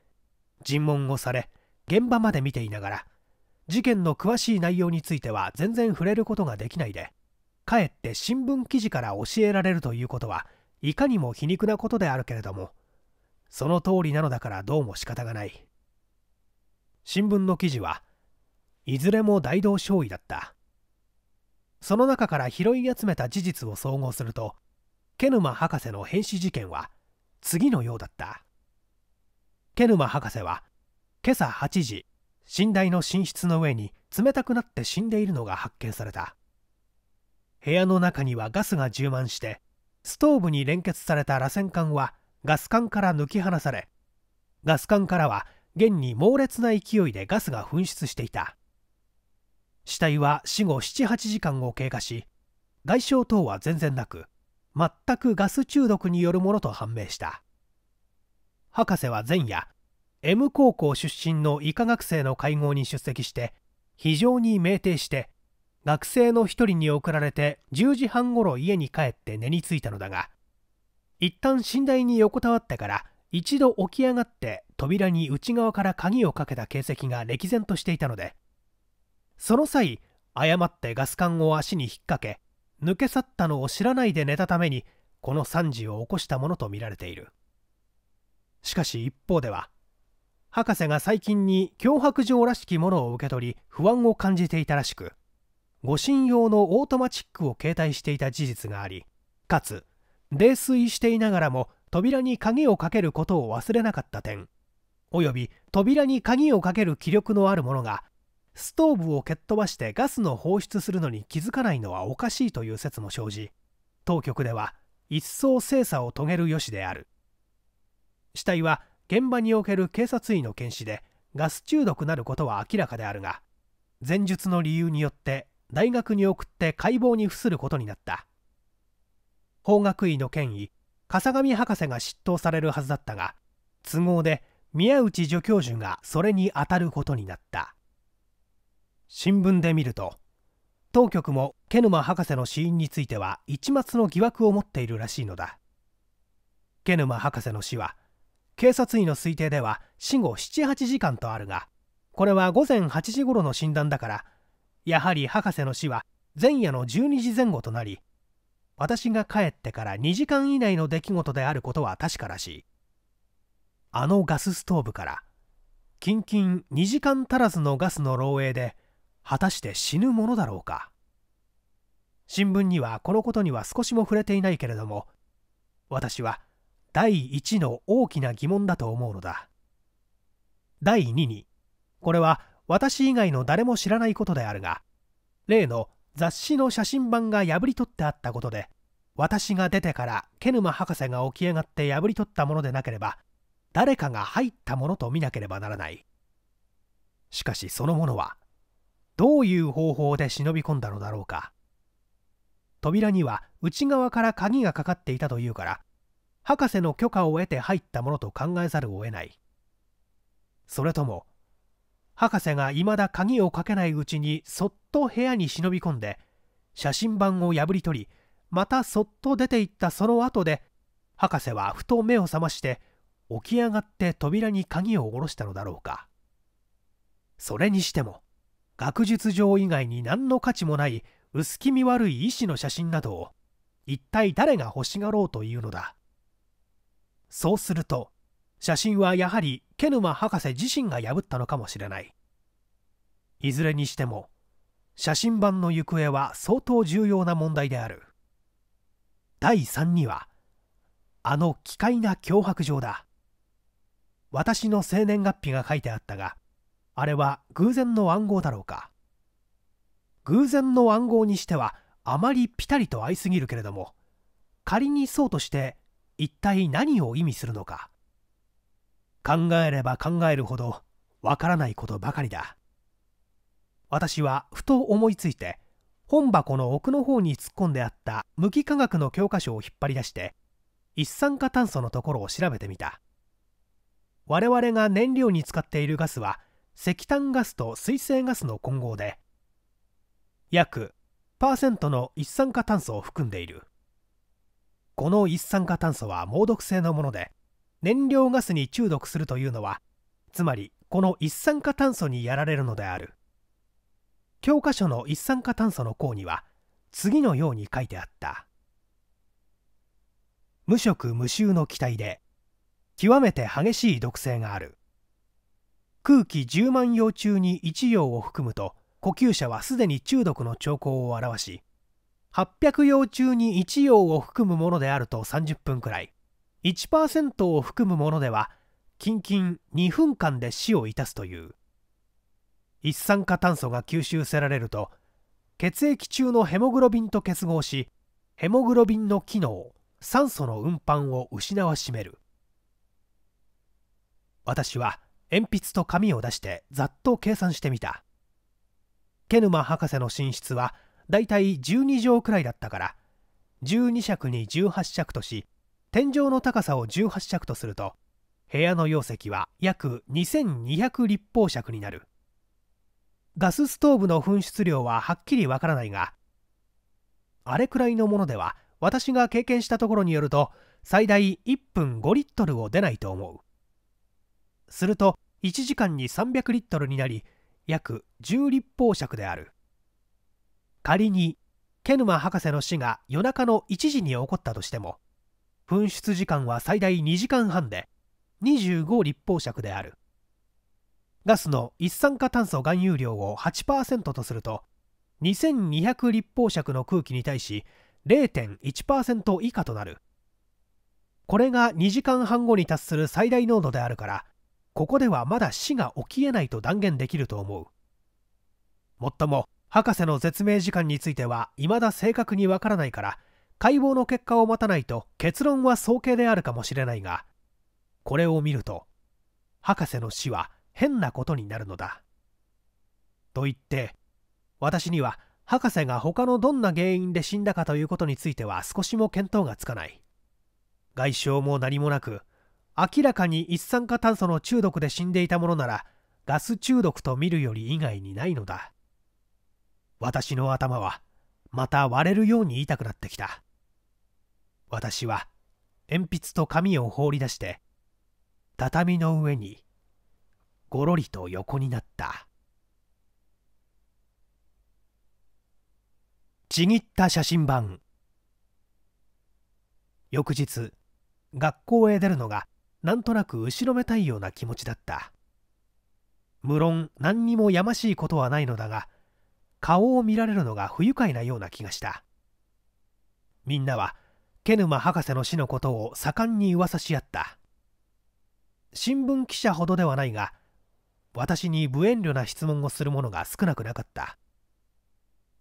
尋問をされ現場まで見ていながら事件の詳しい内容については全然触れることができないでかえって新聞記事から教えられるということはいかにも皮肉なことであるけれどもその通りなのだからどうも仕方がない新聞の記事はいずれも大同少尉だったその中から拾い集めた事実を総合するとケヌマ博士の変死事件は次のようだったケヌマ博士は今朝8時寝台の寝室の上に冷たくなって死んでいるのが発見された部屋の中にはガスが充満してストーブに連結された螺旋管はガス管から抜き離されガス管からは現に猛烈な勢いでガスが噴出していた死体は死後78時間を経過し外傷等は全然なく全くガス中毒によるものと判明した博士は前夜 M 高校出身の医科学生の会合に出席して非常に酩酊して学生の1人に送られて10時半ごろ家に帰って寝についたのだが一旦寝台に横たわってから一度起き上がって扉に内側から鍵をかけた形跡が歴然としていたのでその際誤ってガス管を足に引っ掛け抜け去ったのを知らないで寝たためにこの惨事を起こしたものとみられているしかし一方では博士が最近に脅迫状らしきものを受け取り不安を感じていたらしく護身用のオートマチックを携帯していた事実がありかつ泥酔していながらも扉に鍵をかけることを忘れなかった点および扉に鍵をかける気力のある者がストーブを蹴っ飛ばしてガスの放出するのに気づかないのはおかしいという説も生じ当局では一層精査を遂げるよしである死体は現場における警察医の検視でガス中毒なることは明らかであるが前述の理由によって大学に送って解剖に付することになった法学医の権威笠上博士が執刀されるはずだったが都合で宮内助教授がそれに当たることになった新聞で見ると当局もケヌマ博士の死因については一抹の疑惑を持っているらしいのだケヌマ博士の死は警察医の推定では死後78時間とあるがこれは午前8時頃の診断だからやはり博士の死は前夜の12時前後となり私が帰ってから2時間以内の出来事であることは確からしいあのガスストーブから近々2時間足らずのガスの漏洩で果たして死ぬものだろうか新聞にはこのことには少しも触れていないけれども私は第一の大きな疑問だと思うのだ第2にこれは私以外の誰も知らないことであるが例の雑誌の写真版が破り取ってあったことで私が出てからケヌマ博士が起き上がって破り取ったものでなければ誰かが入ったものと見なければならないしかしそのものはどういう方法で忍び込んだのだろうか扉には内側から鍵がかかっていたというから博士の許可を得て入ったものと考えざるを得ないそれとも博士が未だ鍵をかけないうちにそっと部屋に忍び込んで写真版を破り取りまたそっと出て行ったその後で博士はふと目を覚まして起き上がって扉に鍵を下ろしたのだろうかそれにしても学術上以外に何の価値もない薄気味悪い医師の写真などを一体誰が欲しがろうというのだそうすると写真はやはりケヌマ博士自身が破ったのかもしれないいずれにしても写真版の行方は相当重要な問題である第3にはあの奇怪な脅迫状だ私の生年月日が書いてあったがあれは偶然の暗号だろうか偶然の暗号にしてはあまりピタリと合いすぎるけれども仮にそうとして一体何を意味するのか考えれば考えるほどわからないことばかりだ私はふと思いついて本箱の奥の方に突っ込んであった無機化学の教科書を引っ張り出して一酸化炭素のところを調べてみた我々が燃料に使っているガスは石炭ガスと水性ガスの混合で約1%の一酸化炭素を含んでいるこの一酸化炭素は猛毒性のもので燃料ガスに中毒するというのはつまりこの一酸化炭素にやられるのである教科書の一酸化炭素の項には次のように書いてあった無色無臭の気体で極めて激しい毒性がある空気10万葉中に1葉を含むと呼吸者はすでに中毒の兆候を表し800葉中に1葉を含むものであると30分くらい1%を含むものでは近々2分間で死をいたすという一酸化炭素が吸収せられると血液中のヘモグロビンと結合しヘモグロビンの機能酸素の運搬を失わしめる私は鉛筆と紙を出してざっと計算してみたケヌマ博士の寝室はだいたい12畳くらいだったから12尺に18尺とし天井の高さを18尺とすると部屋の容積は約2200立方尺になるガスストーブの噴出量ははっきりわからないがあれくらいのものでは私が経験したところによると最大1分5リットルを出ないと思うすると1時間に300リットルになり約10立方尺である仮にケヌマ博士の死が夜中の1時に起こったとしても噴出時間は最大2時間半で25立方尺であるガスの一酸化炭素含有量を8%とすると2200立方尺の空気に対し0.1%以下となるこれが2時間半後に達する最大濃度であるからここではまだ死が起きえないと断言できると思うもっとも博士の絶命時間については未だ正確にわからないから解剖の結果を待たないと結論は早計であるかもしれないがこれを見ると博士の死は変なことになるのだと言って私には博士が他のどんな原因で死んだかということについては少しも見当がつかない外傷も何もなく明らかに一酸化炭素の中毒で死んでいたものならガス中毒と見るより以外にないのだ私の頭はまた割れるように痛くなってきた私は鉛筆と紙を放り出して畳の上にごろりと横になったちぎった写真版翌日学校へ出るのがなんとなく後ろめたいような気持ちだった無論何にもやましいことはないのだが顔を見られるのが不愉快なような気がしたみんなはケヌマ博士の死のことを盛んに噂し合った新聞記者ほどではないが私に無遠慮な質問をする者が少なくなかった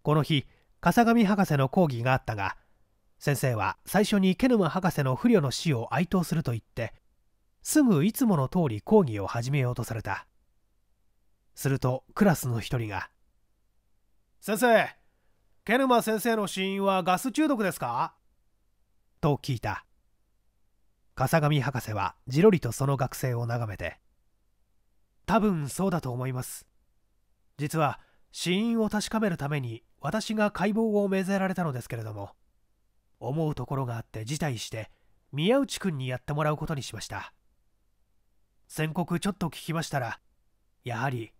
この日笠上博士の講義があったが先生は最初にケヌマ博士の不慮の死を哀悼すると言ってすぐいつもの通り講義を始めようとされたするとクラスの一人が「先生ケルマ先生の死因はガス中毒ですか?」と聞いた笠上博士はじろりとその学生を眺めて「多分そうだと思います」実は死因を確かめるために私が解剖を命ぜられたのですけれども思うところがあって辞退して宮内君にやってもらうことにしました宣告ちょっと聞きましたらやはり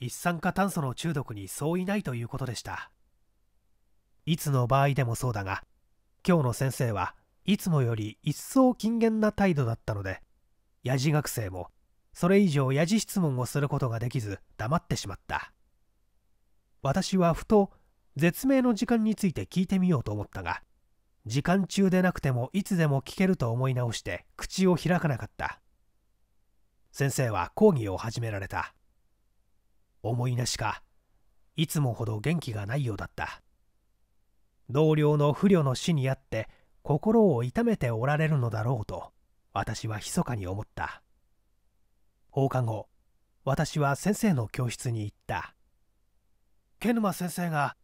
一酸化炭素の中毒に相違ないということでしたいつの場合でもそうだが今日の先生はいつもより一層禁言な態度だったのでヤジ学生もそれ以上ヤジ質問をすることができず黙ってしまった私はふと絶命の時間について聞いてみようと思ったが時間中でなくてもいつでも聞けると思い直して口を開かなかった先生は講義を始められた思い出しかいつもほど元気がないようだった同僚の不慮の死にあって心を痛めておられるのだろうと私は密かに思った放課後私は先生の教室に行った毛沼先生が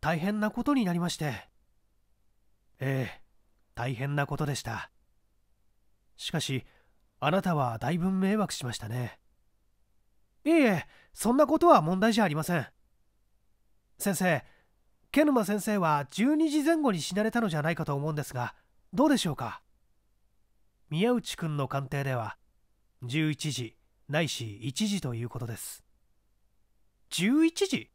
大変なことになりましてええ大変なことでしたしかしあなたはだいぶ迷惑しましたねいえいえそんなことは問題じゃありません先生ケ沼先生は12時前後に死なれたのじゃないかと思うんですがどうでしょうか宮内君の鑑定では11時ないし1時ということです11時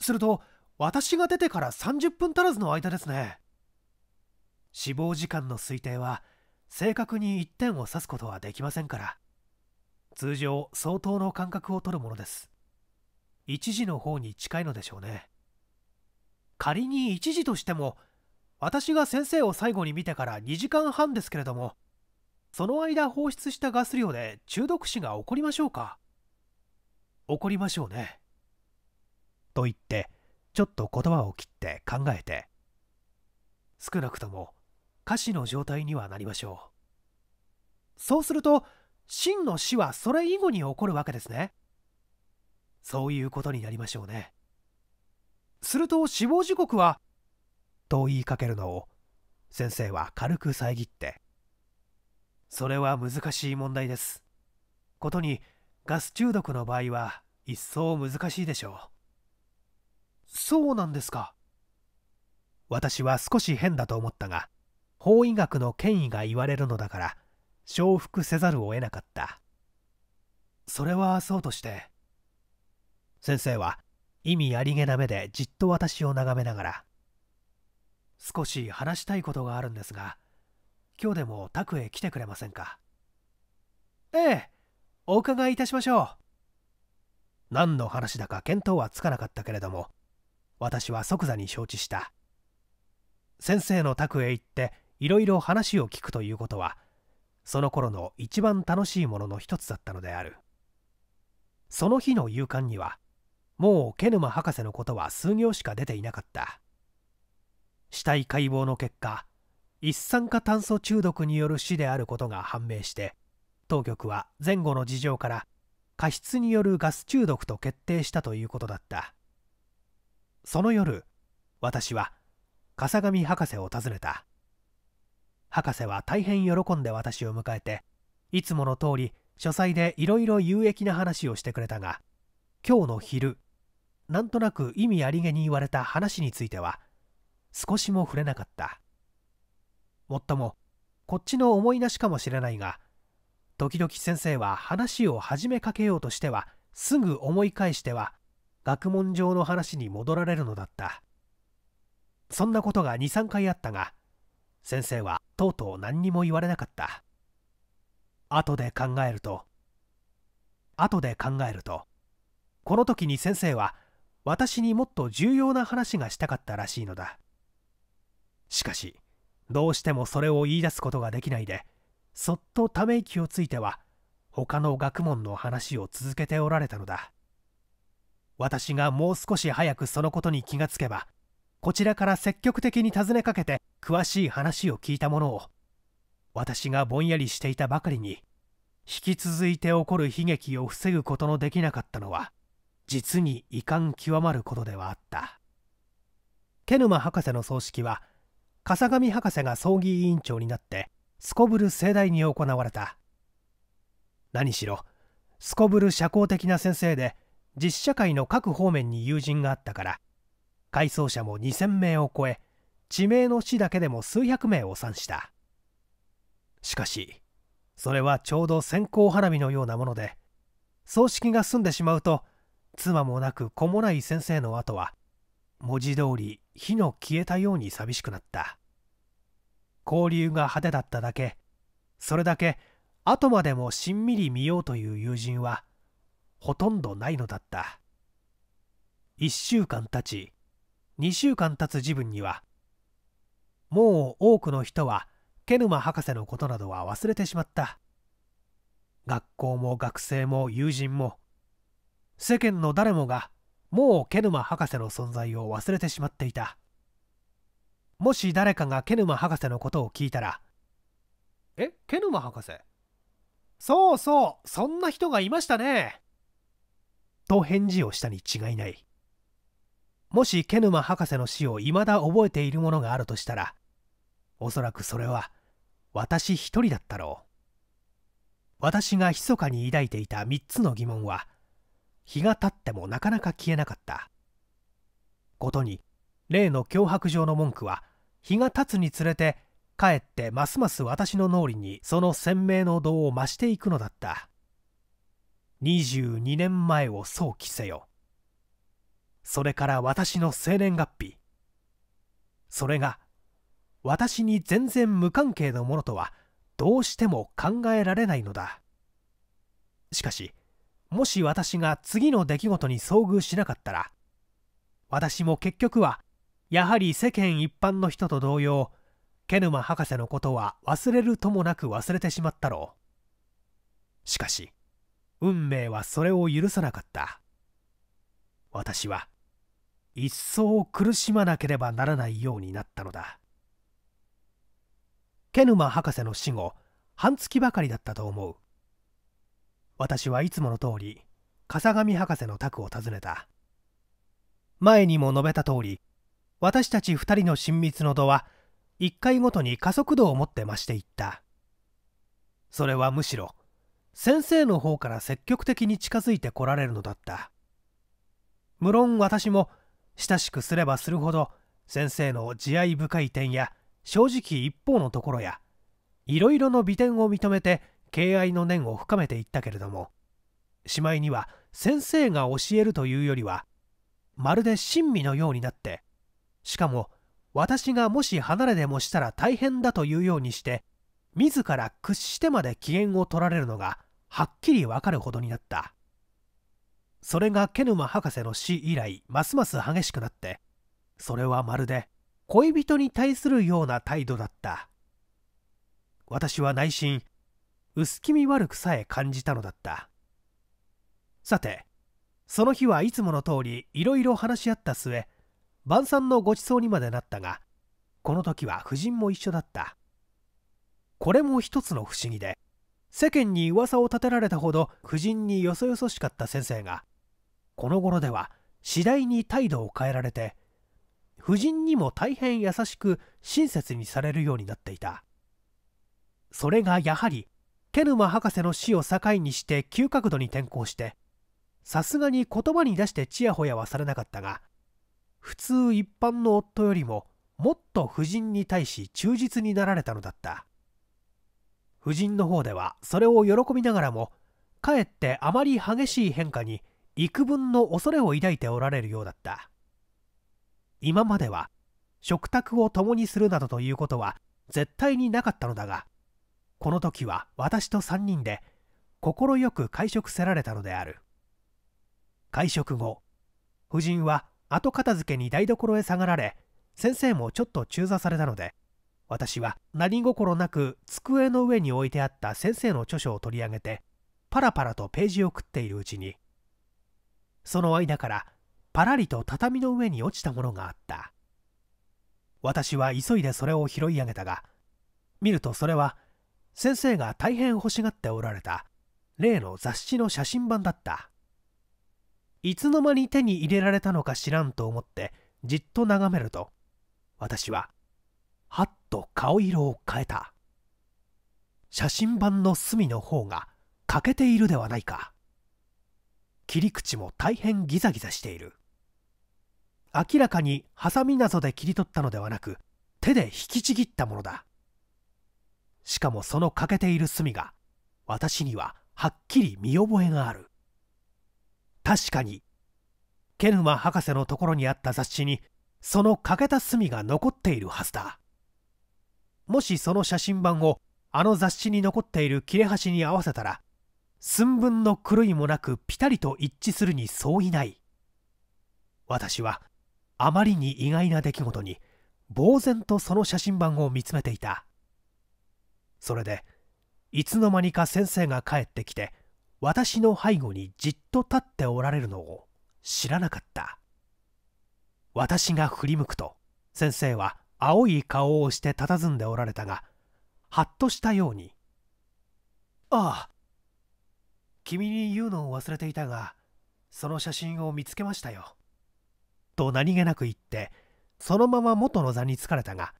すると私が出てから30分足らずの間ですね死亡時間の推定は正確に一点を指すことはできませんから通常相当の間隔を取るものです一時の方に近いのでしょうね仮に一時としても私が先生を最後に見てから2時間半ですけれどもその間放出したガス量で中毒死が起こりましょうか起こりましょうねと言ってちょっと言葉を切って考えて少なくとも下肢の状態にはなりましょうそうすると真の死はそれ以後に起こるわけですねそういうことになりましょうねすると死亡時刻はと言いかけるのを先生は軽く遮ってそれは難しい問題ですことにガス中毒の場合は一層難しいでしょうそうなんですか私は少し変だと思ったが法医学の権威が言われるのだから承服せざるを得なかったそれはそうとして先生は意味ありげな目でじっと私を眺めながら少し話したいことがあるんですが今日でも宅へ来てくれませんかええお伺いいたしましょう何の話だか見当はつかなかったけれども私は即座に承知した先生の宅へ行っていろいろ話を聞くということはその頃の一番楽しいものの一つだったのであるその日の夕刊にはもうケヌマ博士のことは数行しか出ていなかった死体解剖の結果一酸化炭素中毒による死であることが判明して当局は前後の事情から過失によるガス中毒と決定したということだったその夜私は笠上博士を訪ねた博士は大変喜んで私を迎えていつもの通り書斎でいろいろ有益な話をしてくれたが今日の昼なんとなく意味ありげに言われた話については少しも触れなかったもっともこっちの思い出しかもしれないが時々先生は話を始めかけようとしてはすぐ思い返しては学問上の話に戻られるのだったそんなことが23回あったが先生はとうとう何にも言われなかった後で考えると後で考えるとこの時に先生は私にもっと重要な話がしたかったらしいのだしかしどうしてもそれを言い出すことができないでそっとため息をついては他の学問の話を続けておられたのだ私がもう少し早くそのことに気がつけばこちらから積極的に尋ねかけて詳しい話を聞いたものを私がぼんやりしていたばかりに引き続いて起こる悲劇を防ぐことのできなかったのは実に遺憾極まることではあったケヌマ博士の葬式は笠上博士が葬儀委員長になってすこぶる盛大に行われた何しろすこぶる社交的な先生で実社会の各方面に友人があったから改装者も2000名を超え地名の市だけでも数百名を算したしかしそれはちょうど線香花火のようなもので葬式が済んでしまうと妻もなく子もない先生の後は文字通り火の消えたように寂しくなった交流が派手だっただけそれだけ後までもしんみり見ようという友人はほとんどないのだった1週間たち2週間経つ自分にはもう多くの人はケヌマ博士のことなどは忘れてしまった学校も学生も友人も世間の誰もがもうケヌマ博士の存在を忘れてしまっていたもし誰かがケヌマ博士のことを聞いたら「えケヌマ博士そうそうそんな人がいましたね」と返事をしたに違いないもしケヌマ博士の死を未だ覚えているものがあるとしたらおそらくそれは私一人だったろう私が密かに抱いていた3つの疑問は日が経ってもなかなか消えなかったことに例の脅迫状の文句は日が経つにつれてかえってますます私の脳裏にその鮮明の度を増していくのだった22年前を想起せよそれから私の生年月日それが私に全然無関係のものとはどうしても考えられないのだしかしもし私が次の出来事に遭遇しなかったら私も結局はやはり世間一般の人と同様ケヌマ博士のことは忘れるともなく忘れてしまったろうしかし運命はそれを許さなかった私は一層苦しまなければならないようになったのだケヌマ博士の死後半月ばかりだったと思う私はいつもの通り笠上博士の宅を訪ねた前にも述べた通り私たち2人の親密の度は1回ごとに加速度を持って増していったそれはむしろ先生の方から積極的に近づいてこられるのだった無論私も親しくすればするほど先生の慈愛深い点や正直一方のところやいろいろの美点を認めて敬愛の念を深めていったけれどもしまいには先生が教えるというよりはまるで親身のようになってしかも私がもし離れでもしたら大変だというようにして自ら屈してまで機嫌を取られるのがはっきりわかるほどになったそれがケヌマ博士の死以来ますます激しくなってそれはまるで恋人に対するような態度だった私は内心薄気味悪くさえ感じたのだったさてその日はいつもの通りいろいろ話し合った末晩餐のごちそうにまでなったがこの時は夫人も一緒だったこれも一つの不思議で世間に噂を立てられたほど夫人によそよそしかった先生がこの頃では次第に態度を変えられて夫人にも大変優しく親切にされるようになっていたそれがやはりケルマ博士の死を境にして急角度に転向してさすがに言葉に出してちやほやはされなかったが普通一般の夫よりももっと夫人に対し忠実になられたのだった夫人の方ではそれを喜びながらもかえってあまり激しい変化に幾分の恐れを抱いておられるようだった今までは食卓を共にするなどということは絶対になかったのだがこの時は私と3人で快く会食せられたのである会食後夫人は後片付けに台所へ下がられ先生もちょっと中座されたので私は何心なく机の上に置いてあった先生の著書を取り上げてパラパラとページを送っているうちにその間からパラリと畳の上に落ちたものがあった私は急いでそれを拾い上げたが見るとそれは先生が大変欲しがっておられた例の雑誌の写真版だったいつの間に手に入れられたのか知らんと思ってじっと眺めると私ははっと顔色を変えた写真版の隅の方が欠けているではないか切り口も大変ギザギザしている明らかにハサミなどで切り取ったのではなく手で引きちぎったものだしかもその欠けている隅が私にははっきり見覚えがある確かにケルマ博士のところにあった雑誌にその欠けた隅が残っているはずだもしその写真版をあの雑誌に残っている切れ端に合わせたら寸分の狂いもなくピタリと一致するに相違ない私はあまりに意外な出来事に呆然とその写真版を見つめていたそれでいつの間にか先生が帰ってきて私の背後にじっと立っておられるのを知らなかった私が振り向くと先生は青い顔をして佇んでおられたがはっとしたように「ああ君に言うのを忘れていたがその写真を見つけましたよ」と何気なく言ってそのまま元の座に着かれたが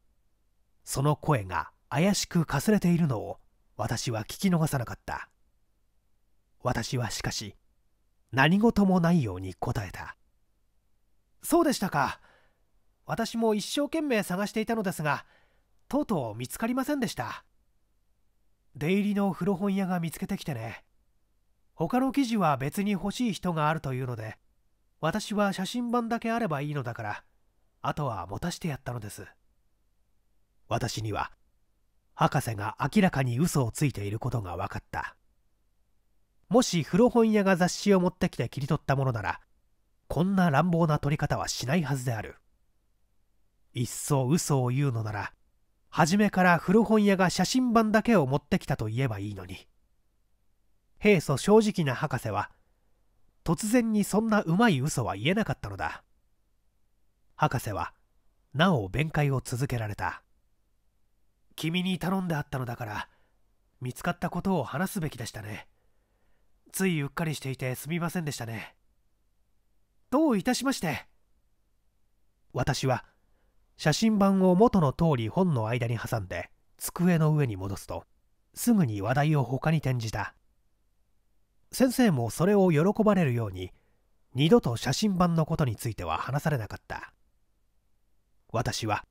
その声が怪しくかすれているのを私は聞き逃さなかった私はしかし何事もないように答えた「そうでしたか私も一生懸命探していたのですがとうとう見つかりませんでした」出入りの古本屋が見つけてきてね他の記事は別に欲しい人があるというので私は写真版だけあればいいのだからあとは持たしてやったのです私には博士が明らかに嘘をついていることが分かったもし古本屋が雑誌を持ってきて切り取ったものならこんな乱暴な取り方はしないはずであるいっそ嘘を言うのなら初めから古本屋が写真版だけを持ってきたと言えばいいのに。平素正直な博士は突然にそんなうまい嘘は言えなかったのだ博士はなお弁解を続けられた君に頼んであったのだから見つかったことを話すべきでしたねついうっかりしていてすみませんでしたねどういたしまして私は写真版を元の通り本の間に挟んで机の上に戻すとすぐに話題を他に転じた先生もそれを喜ばれるように二度と写真版のことについては話されなかった私は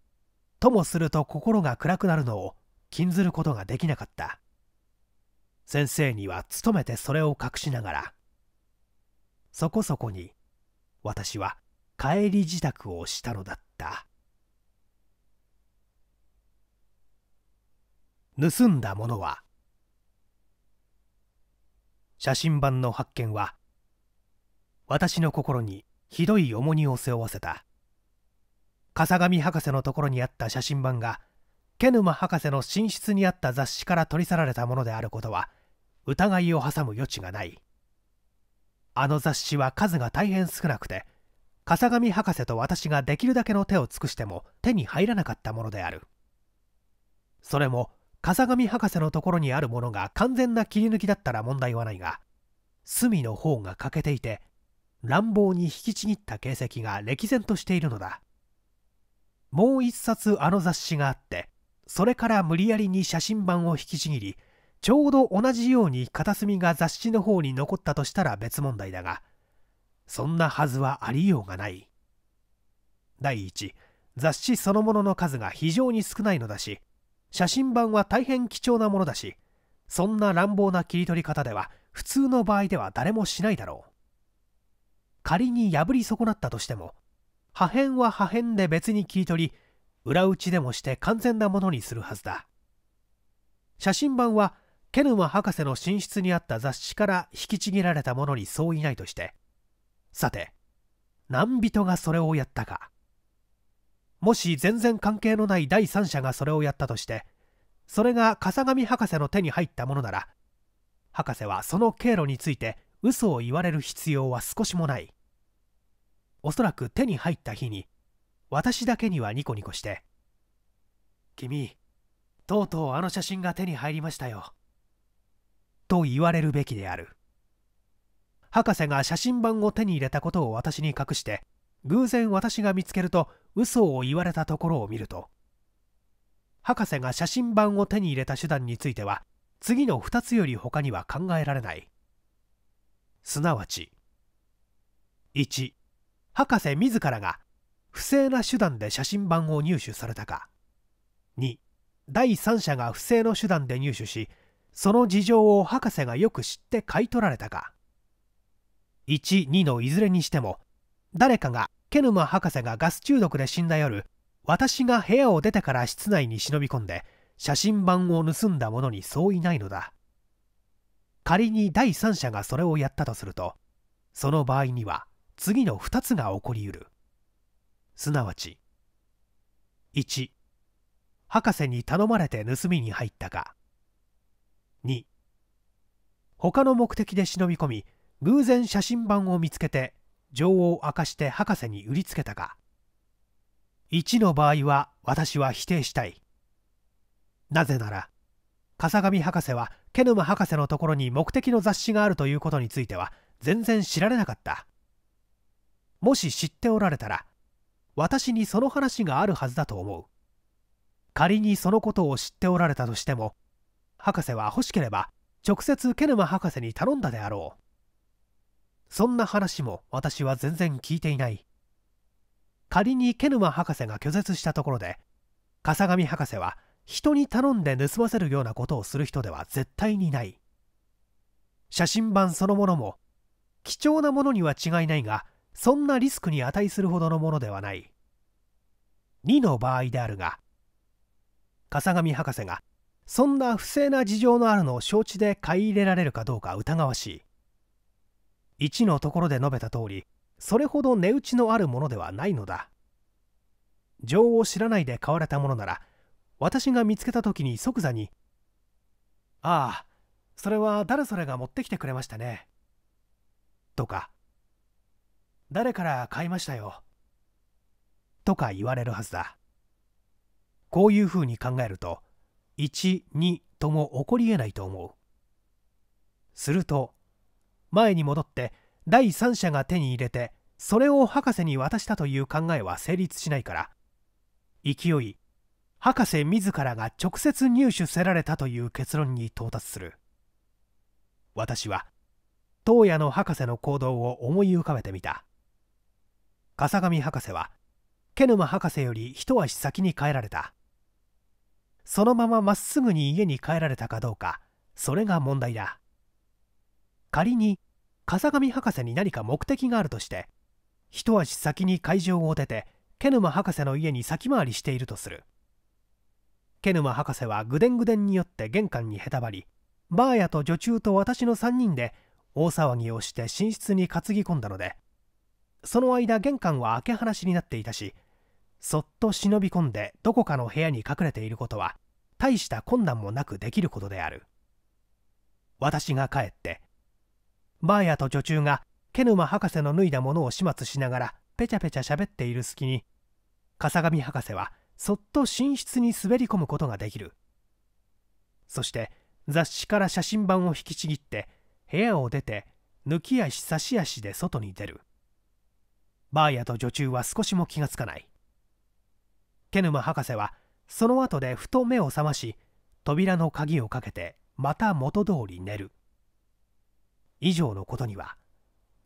ともすると心が暗くなるのを禁ずることができなかった先生には努めてそれを隠しながらそこそこに私は帰り支度をしたのだった盗んだものは写真版の発見は私の心にひどい重荷を背負わせた笠上博士のところにあった写真版が毛沼博士の寝室にあった雑誌から取り去られたものであることは疑いを挟む余地がないあの雑誌は数が大変少なくて笠上博士と私ができるだけの手を尽くしても手に入らなかったものであるそれも笠上博士のところにあるものが完全な切り抜きだったら問題はないが隅の方が欠けていて乱暴に引きちぎった形跡が歴然としているのだもう一冊あの雑誌があってそれから無理やりに写真版を引きちぎりちょうど同じように片隅が雑誌の方に残ったとしたら別問題だがそんなはずはありようがない第一雑誌そのものの数が非常に少ないのだし写真版は大変貴重なものだしそんな乱暴な切り取り方では普通の場合では誰もしないだろう仮に破り損なったとしても破片は破片で別に切り取り裏打ちでもして完全なものにするはずだ写真版はケヌマ博士の寝室にあった雑誌から引きちぎられたものに相違ないとしてさて何人がそれをやったかもし全然関係のない第三者がそれをやったとしてそれが笠上博士の手に入ったものなら博士はその経路について嘘を言われる必要は少しもないおそらく手に入った日に私だけにはニコニコして「君とうとうあの写真が手に入りましたよ」と言われるべきである博士が写真版を手に入れたことを私に隠して偶然私が見つけると嘘を言われたところを見ると博士が写真版を手に入れた手段については次の2つより他には考えられないすなわち1博士自らが不正な手段で写真版を入手されたか2第三者が不正の手段で入手しその事情を博士がよく知って買い取られたか12のいずれにしても誰かがケヌマ博士がガス中毒で死んだ夜私が部屋を出てから室内に忍び込んで写真版を盗んだ者に相違ないのだ仮に第三者がそれをやったとするとその場合には次の2つが起こりうるすなわち1博士に頼まれて盗みに入ったか2他の目的で忍び込み偶然写真版を見つけて情を明かして博士に売りつけたが1の場合は私は否定したいなぜなら笠上博士はケヌマ博士のところに目的の雑誌があるということについては全然知られなかったもし知っておられたら私にその話があるはずだと思う仮にそのことを知っておられたとしても博士は欲しければ直接ケヌマ博士に頼んだであろうそんな話も私は全然聞いていない仮にケヌマ博士が拒絶したところで笠上博士は人に頼んで盗ませるようなことをする人では絶対にない写真版そのものも貴重なものには違いないがそんなリスクに値するほどのものではない2の場合であるが笠上博士がそんな不正な事情のあるのを承知で買い入れられるかどうか疑わしい1のところで述べた通りそれほど値打ちのあるものではないのだ情を知らないで買われたものなら私が見つけた時に即座に「ああそれは誰それが持ってきてくれましたね」とか「誰から買いましたよ」とか言われるはずだこういうふうに考えると12とも起こりえないと思うすると前に戻って第三者が手に入れてそれを博士に渡したという考えは成立しないから勢い博士自らが直接入手せられたという結論に到達する私は当夜の博士の行動を思い浮かべてみた笠上博士はケヌマ博士より一足先に帰られたそのまままっすぐに家に帰られたかどうかそれが問題だ仮に笠上博士に何か目的があるとして一足先に会場を出てケヌマ博士の家に先回りしているとするケヌマ博士はぐでんぐでんによって玄関にへたばりバーヤと女中と私の3人で大騒ぎをして寝室に担ぎ込んだのでその間玄関は開け放しになっていたしそっと忍び込んでどこかの部屋に隠れていることは大した困難もなくできることである私が帰ってバーヤと女中がケヌマ博士の脱いだものを始末しながらペチャペチャ喋っている隙に笠上博士はそっと寝室に滑り込むことができるそして雑誌から写真版を引きちぎって部屋を出て抜き足差し足で外に出るバーヤと女中は少しも気がつかないケヌマ博士はその後でふと目を覚まし扉の鍵をかけてまた元通り寝る以上のことには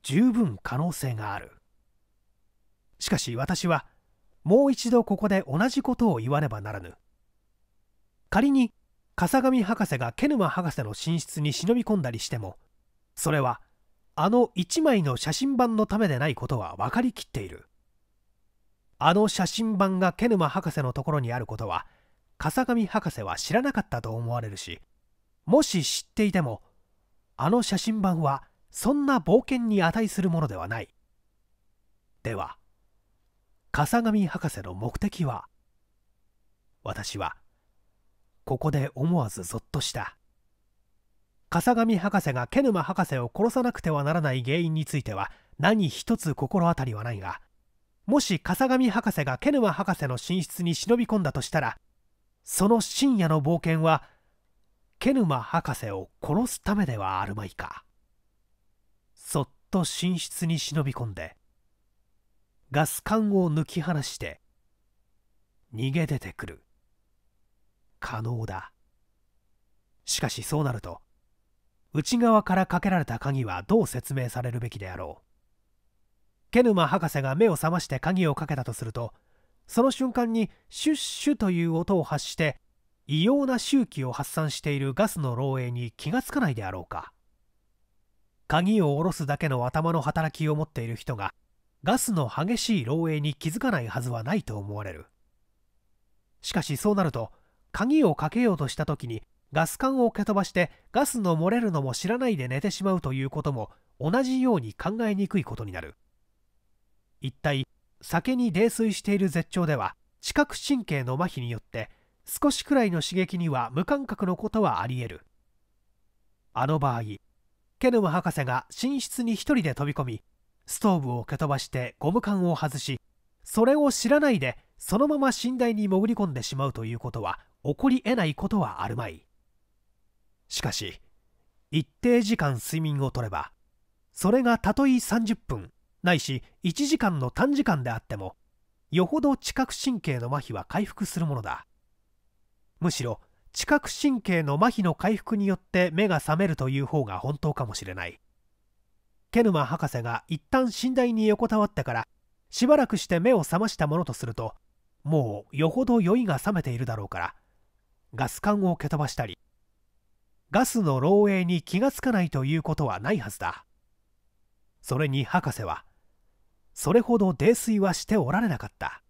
十分可能性があるしかし私はもう一度ここで同じことを言わねばならぬ仮に笠上博士がケヌマ博士の寝室に忍び込んだりしてもそれはあの1枚の写真版のためでないことは分かりきっているあの写真版がケヌマ博士のところにあることは笠上博士は知らなかったと思われるしもし知っていてもあの写真版はそんな冒険に値するものではないでは笠上博士の目的は私はここで思わずぞっとした笠上博士がケヌマ博士を殺さなくてはならない原因については何一つ心当たりはないがもし笠上博士がケヌマ博士の寝室に忍び込んだとしたらその深夜の冒険はケヌマ博士を殺すためではあるまいかそっと寝室に忍び込んでガス管を抜き放して逃げ出てくる可能だしかしそうなると内側からかけられた鍵はどう説明されるべきであろうケヌマ博士が目を覚まして鍵をかけたとするとその瞬間にシュッシュという音を発して異様な周期を発散しているガスの漏洩に気がつかないであろうか鍵を下ろすだけの頭の働きを持っている人がガスの激しい漏洩に気づかないはずはないと思われるしかしそうなると鍵をかけようとした時にガス管を蹴飛ばしてガスの漏れるのも知らないで寝てしまうということも同じように考えにくいことになる一体酒に泥酔している絶頂では知覚神経の麻痺によって少しくらいの刺激には無感覚のことはありえるあの場合ケヌム博士が寝室に一人で飛び込みストーブを蹴飛ばしてゴム管を外しそれを知らないでそのまま寝台に潜り込んでしまうということは起こりえないことはあるまいしかし一定時間睡眠をとればそれがたとえ30分ないし1時間の短時間であってもよほど知覚神経の麻痺は回復するものだむしろ知覚神経の麻痺の回復によって目が覚めるという方が本当かもしれないケヌマ博士が一旦寝台に横たわってからしばらくして目を覚ましたものとするともうよほど酔いが覚めているだろうからガス管を蹴飛ばしたりガスの漏洩に気がつかないということはないはずだそれに博士はそれほど泥酔はしておられなかった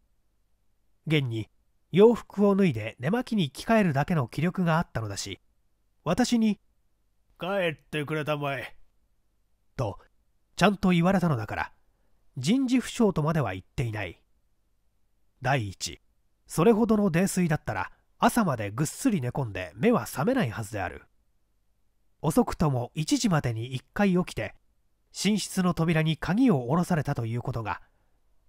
現に洋服を脱いで寝巻きに着替えるだけの気力があったのだし私に「帰ってくれたまえ」とちゃんと言われたのだから人事不詳とまでは言っていない第一それほどの泥酔だったら朝までぐっすり寝込んで目は覚めないはずである遅くとも1時までに1回起きて寝室の扉に鍵を下ろされたということが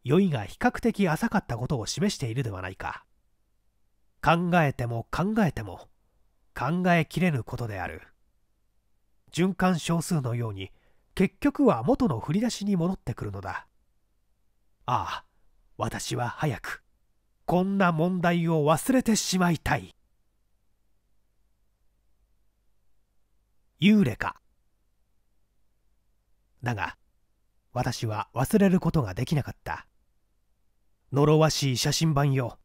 酔いが比較的浅かったことを示しているではないか考えても考えても考えきれぬことである循環小数のように結局は元の振り出しに戻ってくるのだああ私は早くこんな問題を忘れてしまいたい幽霊かだが私は忘れることができなかった呪わしい写真版よ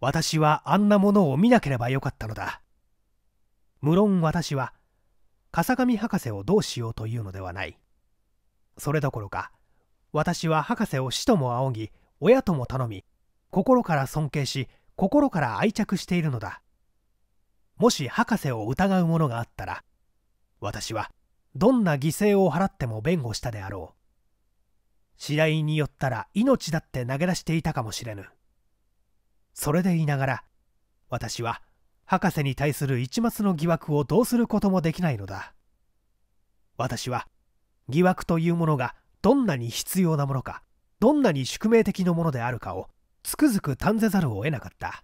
私はあんなものを見なければよかったのだ無論私は笠上博士をどうしようというのではないそれどころか私は博士を師とも仰ぎ親とも頼み心から尊敬し心から愛着しているのだもし博士を疑うものがあったら私はどんな犠牲を払っても弁護したであろう次第によったら命だって投げ出していたかもしれぬそれでいながら私は博士に対する一抹の疑惑をどうすることもできないのだ私は疑惑というものがどんなに必要なものかどんなに宿命的なものであるかをつくづく断ぜざるを得なかった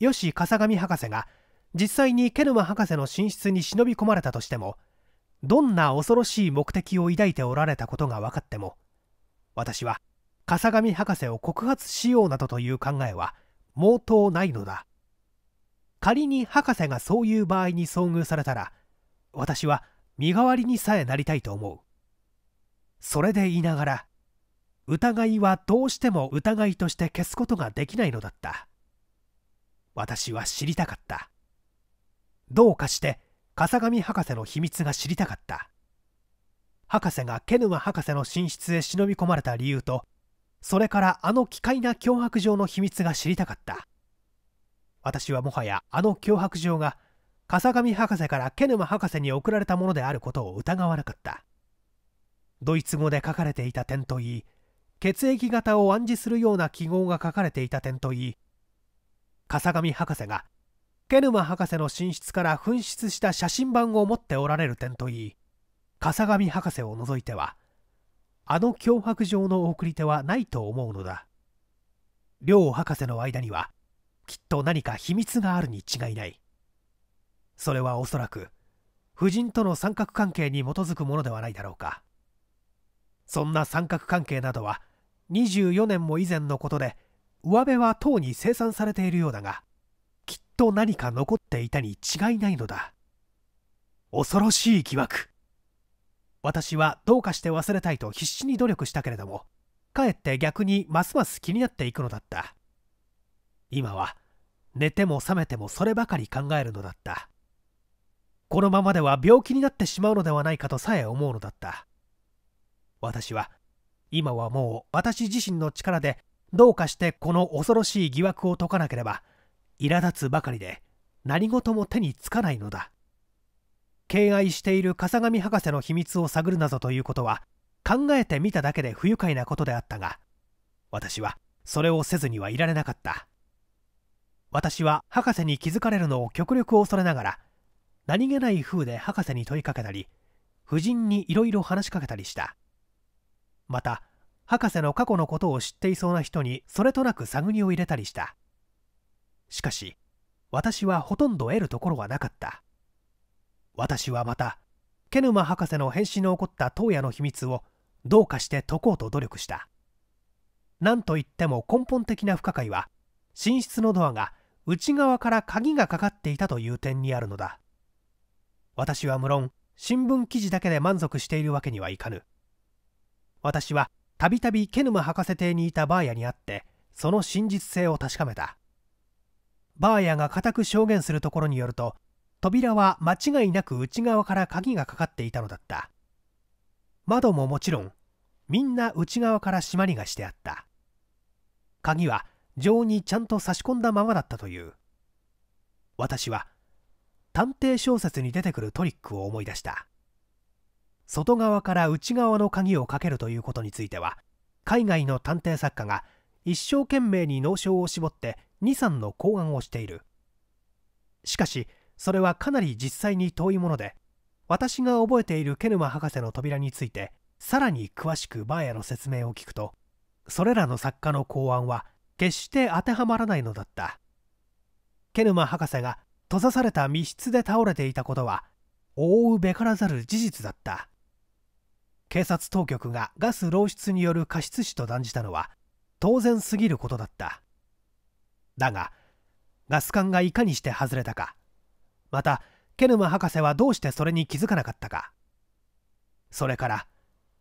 よし笠上博士が実際にケルマ博士の寝室に忍び込まれたとしてもどんな恐ろしい目的を抱いておられたことが分かっても私は笠上博士を告発しようなどという考えは毛頭ないのだ仮に博士がそういう場合に遭遇されたら私は身代わりにさえなりたいと思うそれでいながら疑いはどうしても疑いとして消すことができないのだった私は知りたかったどうかして笠上博士の秘密が知りたかった博士がケヌマ博士の寝室へ忍び込まれた理由とそれからあの奇怪な脅迫状の秘密が知りたかった私はもはやあの脅迫状が笠上博士からケヌマ博士に送られたものであることを疑わなかったドイツ語で書かれていた点といい血液型を暗示するような記号が書かれていた点といい笠上博士がケヌマ博士の寝室から紛失した写真版を持っておられる点といい笠上博士を除いてはあの脅迫状の送り手はないと思うのだ両博士の間にはきっと何か秘密があるに違いないそれはおそらく夫人との三角関係に基づくものではないだろうかそんな三角関係などは24年も以前のことで上辺はとうに清算されているようだがきっと何か残っていたに違いないのだ恐ろしい疑惑私はどうかして忘れたいと必死に努力したけれどもかえって逆にますます気になっていくのだった今は寝ても覚めてもそればかり考えるのだったこのままでは病気になってしまうのではないかとさえ思うのだった私は今はもう私自身の力でどうかしてこの恐ろしい疑惑を解かなければ苛立つばかりで何事も手につかないのだ敬愛している笠上博士の秘密を探るなどということは考えてみただけで不愉快なことであったが私はそれをせずにはいられなかった私は博士に気づかれるのを極力恐れながら何気ない風で博士に問いかけたり夫人にいろいろ話しかけたりしたまた博士の過去のことを知っていそうな人にそれとなく探りを入れたりしたしかし私はほとんど得るところはなかった私はまたケヌマ博士の変信の起こった当夜の秘密をどうかして解こうと努力した何といっても根本的な不可解は寝室のドアが内側から鍵がかかっていたという点にあるのだ私は無論新聞記事だけで満足しているわけにはいかぬ私はたびたびケヌマ博士邸にいたバーヤに会ってその真実性を確かめたバーヤが固く証言するところによると扉は間違いなく内側から鍵がかかっていたのだった窓ももちろんみんな内側から締まりがしてあった鍵は錠にちゃんと差し込んだままだったという私は探偵小説に出てくるトリックを思い出した外側から内側の鍵をかけるということについては海外の探偵作家が一生懸命に脳症を絞って23の考案をしているしかしそれはかなり実際に遠いもので私が覚えているケヌマ博士の扉についてさらに詳しくバーヤの説明を聞くとそれらの作家の考案は決して当てはまらないのだったケヌマ博士が閉ざされた密室で倒れていたことは覆うべからざる事実だった警察当局がガス漏出による過失死と断じたのは当然すぎることだっただがガス管がいかにして外れたかまたケルマ博士はどうしてそれに気づかなかったかそれから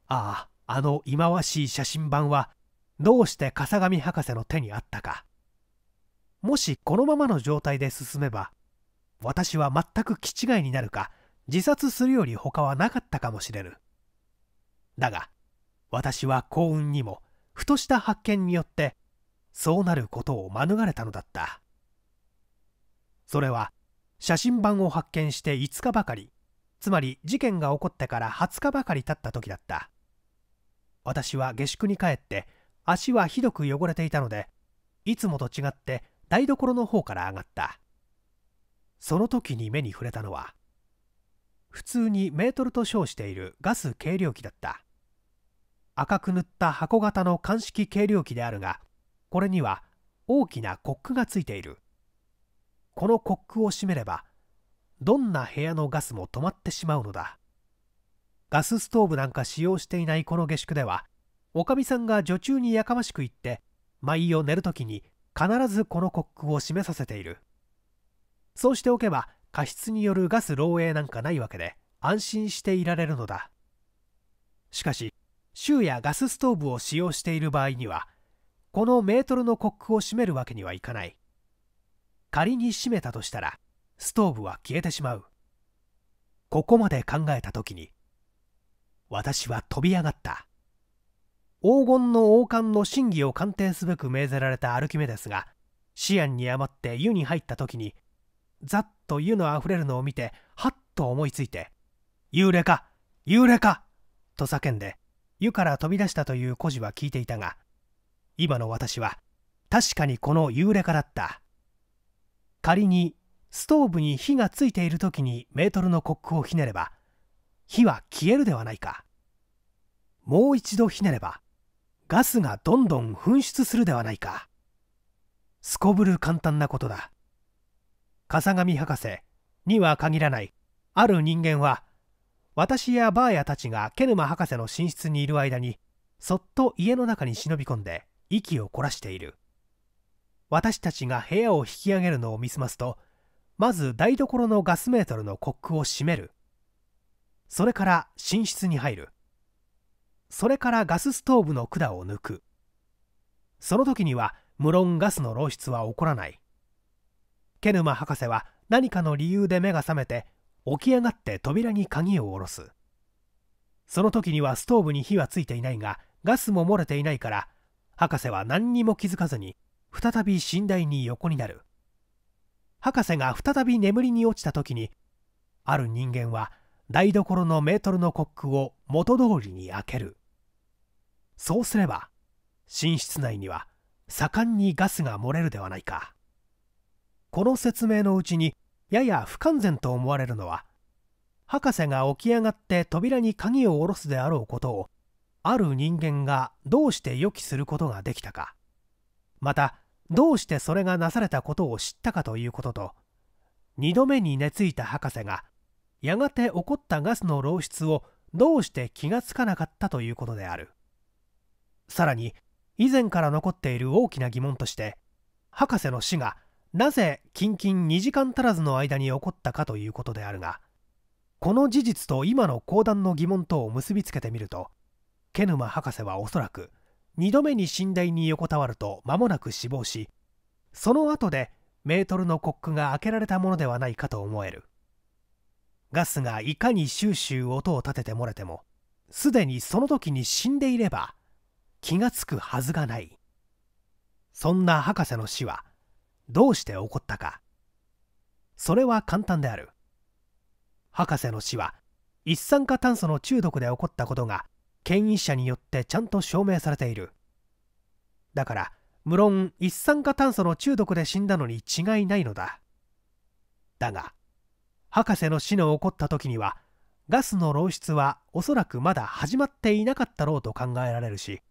あああの忌まわしい写真版はどうして笠上博士の手にあったかもしこのままの状態で進めば私は全く気違いになるか自殺するより他はなかったかもしれぬだが私は幸運にもふとした発見によってそうなることを免れたのだったそれは写真版を発見して5日ばかりつまり事件が起こってから20日ばかり経った時だった私は下宿に帰って足はひどく汚れていたのでいつもと違って台所の方から上がったその時に目に触れたのは普通にメートルと称しているガス計量器だった赤く塗った箱型の鑑識計量器であるがこれには大きなコックがついているこのコックを閉めればどんな部屋のガスも止まってしまうのだガスストーブなんか使用していないこの下宿ではおかみさんが女中にやかましく言って毎夜寝る時に必ずこのコックを閉めさせているそうしておけば過失によるガス漏洩なんかないわけで安心していられるのだしかし州やガスストーブを使用している場合にはこのメートルのコックを閉めるわけにはいかない仮に閉めたとしたらストーブは消えてしまうここまで考えた時に私は飛び上がった黄金の王冠の真偽を鑑定すべく命ぜられたアルキメデスがシアンに余って湯に入った時にざっと湯のあふれるのを見てはっと思いついて「幽霊か幽霊か!」と叫んで湯から飛び出したという故事は聞いていたが今の私は確かにこの幽霊化だった仮にストーブに火がついている時にメートルのコックをひねれば火は消えるではないかもう一度ひねればガスがどんどん噴出するではないかすこぶる簡単なことだ笠上博士には限らないある人間は私やバーヤたちがケヌマ博士の寝室にいる間にそっと家の中に忍び込んで息を凝らしている私たちが部屋を引き上げるのを見せますとまず台所のガスメートルのコックを閉めるそれから寝室に入るそれからガスストーブの管を抜くその時には無論ガスの漏出は起こらないケヌマ博士は何かの理由で目が覚めて起き上がって扉に鍵を下ろすその時にはストーブに火はついていないがガスも漏れていないから博士は何にも気づかずに再び寝台に横になる博士が再び眠りに落ちた時にある人間は台所のメートルのコックを元通りに開けるそうすれば寝室内には盛んにガスが漏れるではないかこの説明のうちにやや不完全と思われるのは博士が起き上がって扉に鍵を下ろすであろうことをある人間がどうして予期することができたかまたどうしてそれがなされたことを知ったかということと2度目に寝ついた博士がやがて起こったガスの漏出をどうして気がつかなかったということであるさらに以前から残っている大きな疑問として博士の死がなぜ近々2時間足らずの間に起こったかということであるがこの事実と今の講談の疑問とを結びつけてみるとケ沼博士はおそらく「2度目に寝台に横たわると間もなく死亡しその後でメートルのコックが開けられたものではないかと思えるガスがいかにシューシュー音を立てて漏れてもすでにその時に死んでいれば気がつくはずがないそんな博士の死はどうして起こったかそれは簡単である博士の死は一酸化炭素の中毒で起こったことが権威者によってちゃんと証明されているだから無論一酸化炭素の中毒で死んだのに違いないのだだが博士の死の起こった時にはガスの漏出はおそらくまだ始まっていなかったろうと考えられるし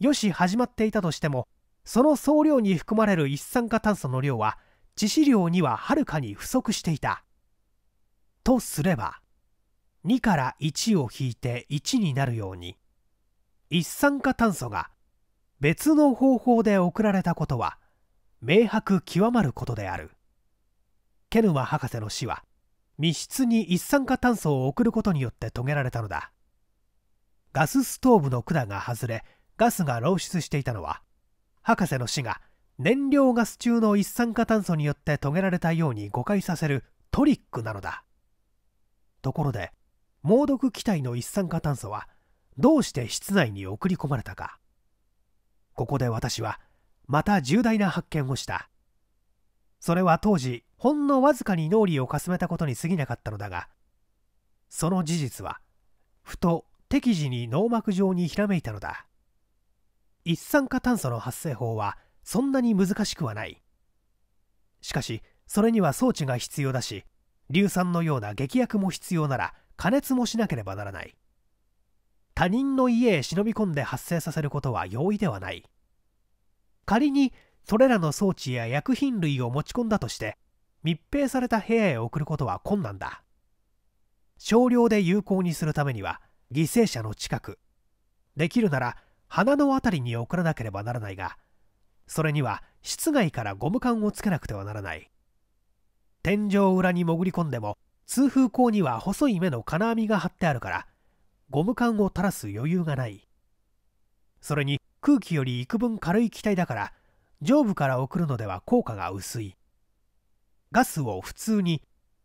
よし始まっていたとしてもその総量に含まれる一酸化炭素の量は致死量にははるかに不足していたとすれば2から1を引いて1になるように一酸化炭素が別の方法で送られたことは明白極まることであるケルマ博士の死は密室に一酸化炭素を送ることによって遂げられたのだガスストーブの管が外れガスが漏出していたのは博士の死が燃料ガス中の一酸化炭素によって遂げられたように誤解させるトリックなのだところで猛毒気体の一酸化炭素はどうして室内に送り込まれたかここで私はまた重大な発見をしたそれは当時ほんのわずかに脳裏をかすめたことに過ぎなかったのだがその事実はふと適時に脳膜上にひらめいたのだ一酸化炭素の発生法はそんなに難しくはないしかしそれには装置が必要だし硫酸のような劇薬も必要なら加熱もしなければならない他人の家へ忍び込んで発生させることは容易ではない仮にそれらの装置や薬品類を持ち込んだとして密閉された部屋へ送ることは困難だ少量で有効にするためには犠牲者の近くできるなら鼻の辺りに送らなければならないがそれには室外からゴム管をつけなくてはならない天井裏に潜り込んでも通風口には細い目の金網が張ってあるからゴム管を垂らす余裕がないそれに空気より幾分軽い気体だから上部から送るのでは効果が薄いガスを普通に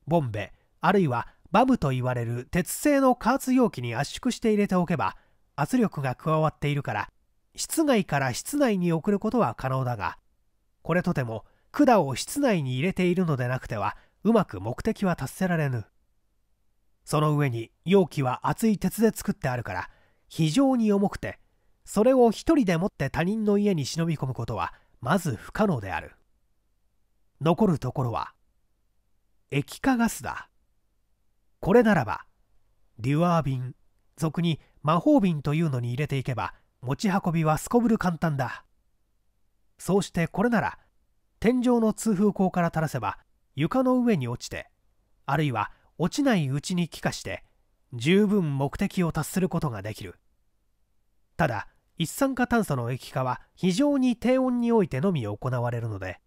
ボンベあるいはバブと言われる鉄製の加圧容器に圧縮して入れておけば圧力が加わっているから室外から室内に送ることは可能だがこれとても管を室内に入れているのでなくてはうまく目的は達せられぬその上に容器は厚い鉄で作ってあるから非常に重くてそれを一人で持って他人の家に忍び込むことはまず不可能である残るところは液化ガスだこれならばデュアー瓶俗に魔法瓶というのに入れていけば持ち運びはすこぶる簡単だそうしてこれなら天井の通風口から垂らせば床の上に落ちてあるいは落ちないうちに気化して十分目的を達することができるただ一酸化炭素の液化は非常に低温においてのみ行われるので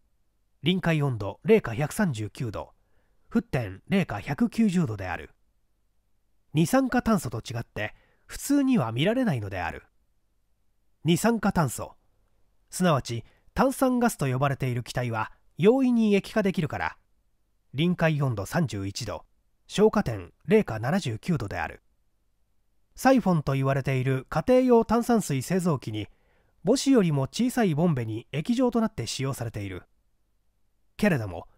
臨界温度零下139度沸点零下190度である二酸化炭素と違って普通には見られないのである二酸化炭素すなわち炭酸ガスと呼ばれている気体は容易に液化できるから臨界温度31度消火点零下79度であるサイフォンと言われている家庭用炭酸水製造機に母子よりも小さいボンベに液状となって使用されているけれども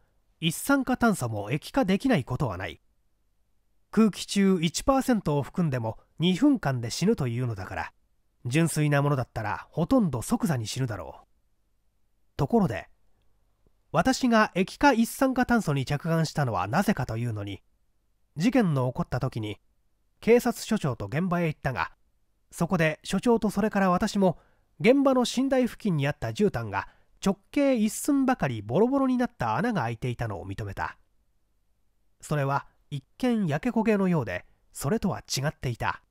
一酸化炭素も液化できないことはない空気中1%を含んでも2分間で死ぬというのだから純粋なものだったらほとんど即座に死ぬだろうところで私が液化一酸化炭素に着眼したのはなぜかというのに事件の起こった時に警察署長と現場へ行ったがそこで署長とそれから私も現場の寝台付近にあった絨毯が直径一寸ばかりボロボロになった穴が開いていたのを認めたそれは一見焼け焦げのようでそれとは違っていた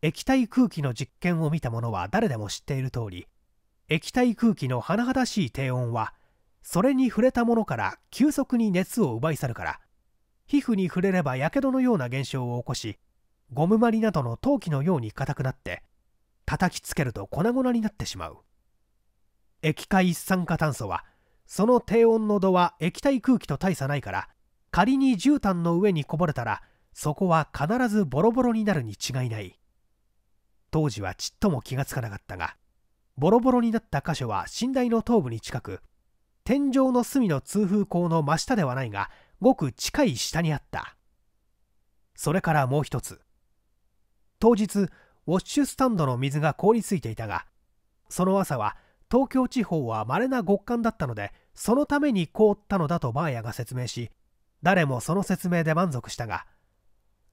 液体空気の実験を見た者は誰でも知っている通り液体空気の甚だしい低温はそれに触れたものから急速に熱を奪い去るから皮膚に触れればやけどのような現象を起こしゴムまりなどの陶器のように硬くなって叩きつけると粉々になってしまう液化一酸化炭素はその低温の度は液体空気と大差ないから仮に絨毯の上にこぼれたらそこは必ずボロボロになるに違いない当時はちっとも気がつかなかったがボロボロになった箇所は寝台の頭部に近く天井の隅の通風口の真下ではないがごく近い下にあったそれからもう一つ当日ウォッシュスタンドの水が凍りついていたがその朝は東京地方は稀な極寒だったのでそのために凍ったのだとバーヤが説明し誰もその説明で満足したが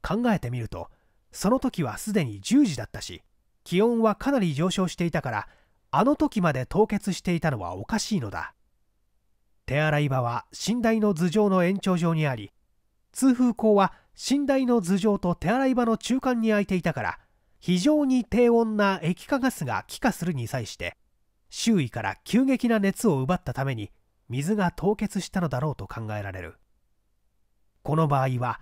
考えてみるとその時はすでに10時だったし気温はかなり上昇していたからあの時まで凍結していたのはおかしいのだ手洗い場は寝台の頭上の延長上にあり通風口は寝台の頭上と手洗い場の中間に空いていたから非常に低温な液化ガスが気化するに際して周囲から急激な熱を奪ったために水が凍結したのだろうと考えられるこの場合は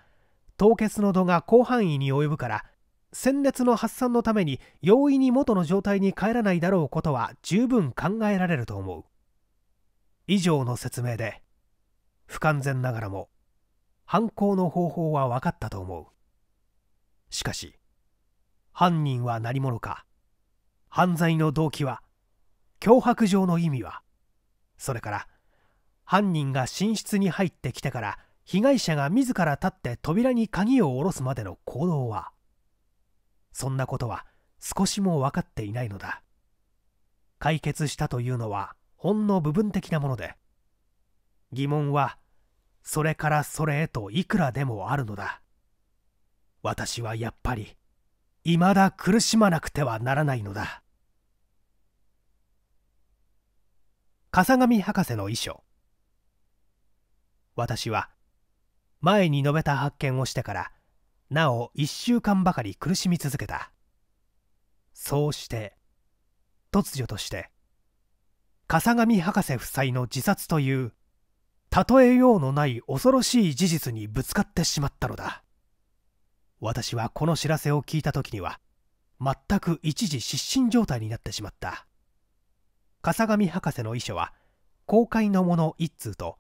凍結の度が広範囲に及ぶから鮮熱の発散のために容易に元の状態に帰らないだろうことは十分考えられると思う以上の説明で不完全ながらも犯行の方法は分かったと思うしかし犯人は何者か犯罪の動機は脅迫状の意味はそれから犯人が寝室に入ってきてから被害者が自ら立って扉に鍵を下ろすまでの行動はそんなことは少しも分かっていないのだ解決したというのはほんの部分的なもので疑問はそれからそれへといくらでもあるのだ私はやっぱり未だ苦しまなくてはならないのだ笠上博士の遺書私は前に述べた発見をしてからなお1週間ばかり苦しみ続けたそうして突如として笠上博士夫妻の自殺という例えようのない恐ろしい事実にぶつかってしまったのだ私はこの知らせを聞いた時には全く一時失神状態になってしまった笠上博士の遺書は公開のもの1通と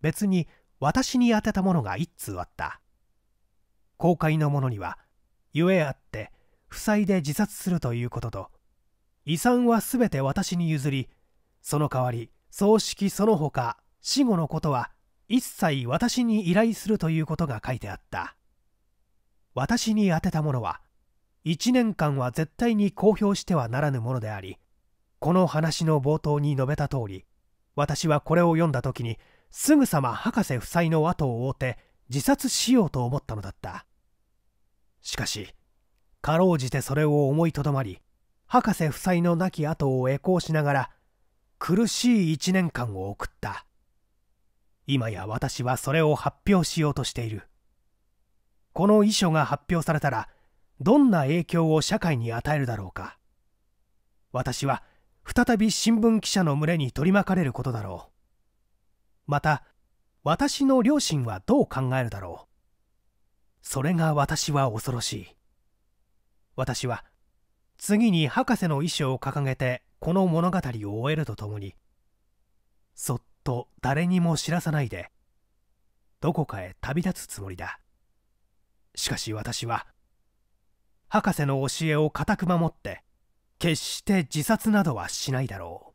別に私に宛てたものが1通あった公開のものにはゆえあって負債で自殺するということと遺産は全て私に譲りその代わり葬式その他死後のことは一切私に依頼するということが書いてあった私に宛てたものは1年間は絶対に公表してはならぬものでありこの話の冒頭に述べた通り私はこれを読んだ時にすぐさま博士夫妻の後を追うて自殺しようと思ったのだったしかしかろうじてそれを思いとどまり博士夫妻の亡き後を回向しながら苦しい1年間を送った今や私はそれを発表しようとしているこの遺書が発表されたらどんな影響を社会に与えるだろうか私は再び新聞記者の群れに取り巻かれることだろうまた私の両親はどう考えるだろうそれが私は恐ろしい私は次に博士の遺書を掲げてこの物語を終えるとともにそっと誰にも知らさないでどこかへ旅立つつもりだしかし私は博士の教えを固く守って決して自殺などはしないだろ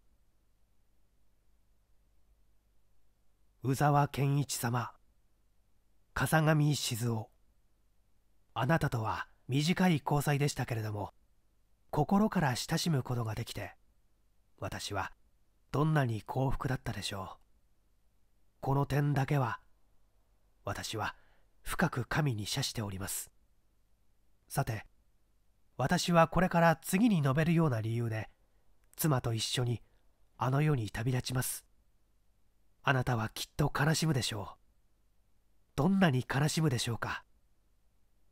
う宇沢健一様笠上静雄あなたとは短い交際でしたけれども心から親しむことができて私はどんなに幸福だったでしょうこの点だけは私は深く神に謝しておりますさて私はこれから次に述べるような理由で妻と一緒にあの世に旅立ちますあなたはきっと悲しむでしょうどんなに悲しむでしょうか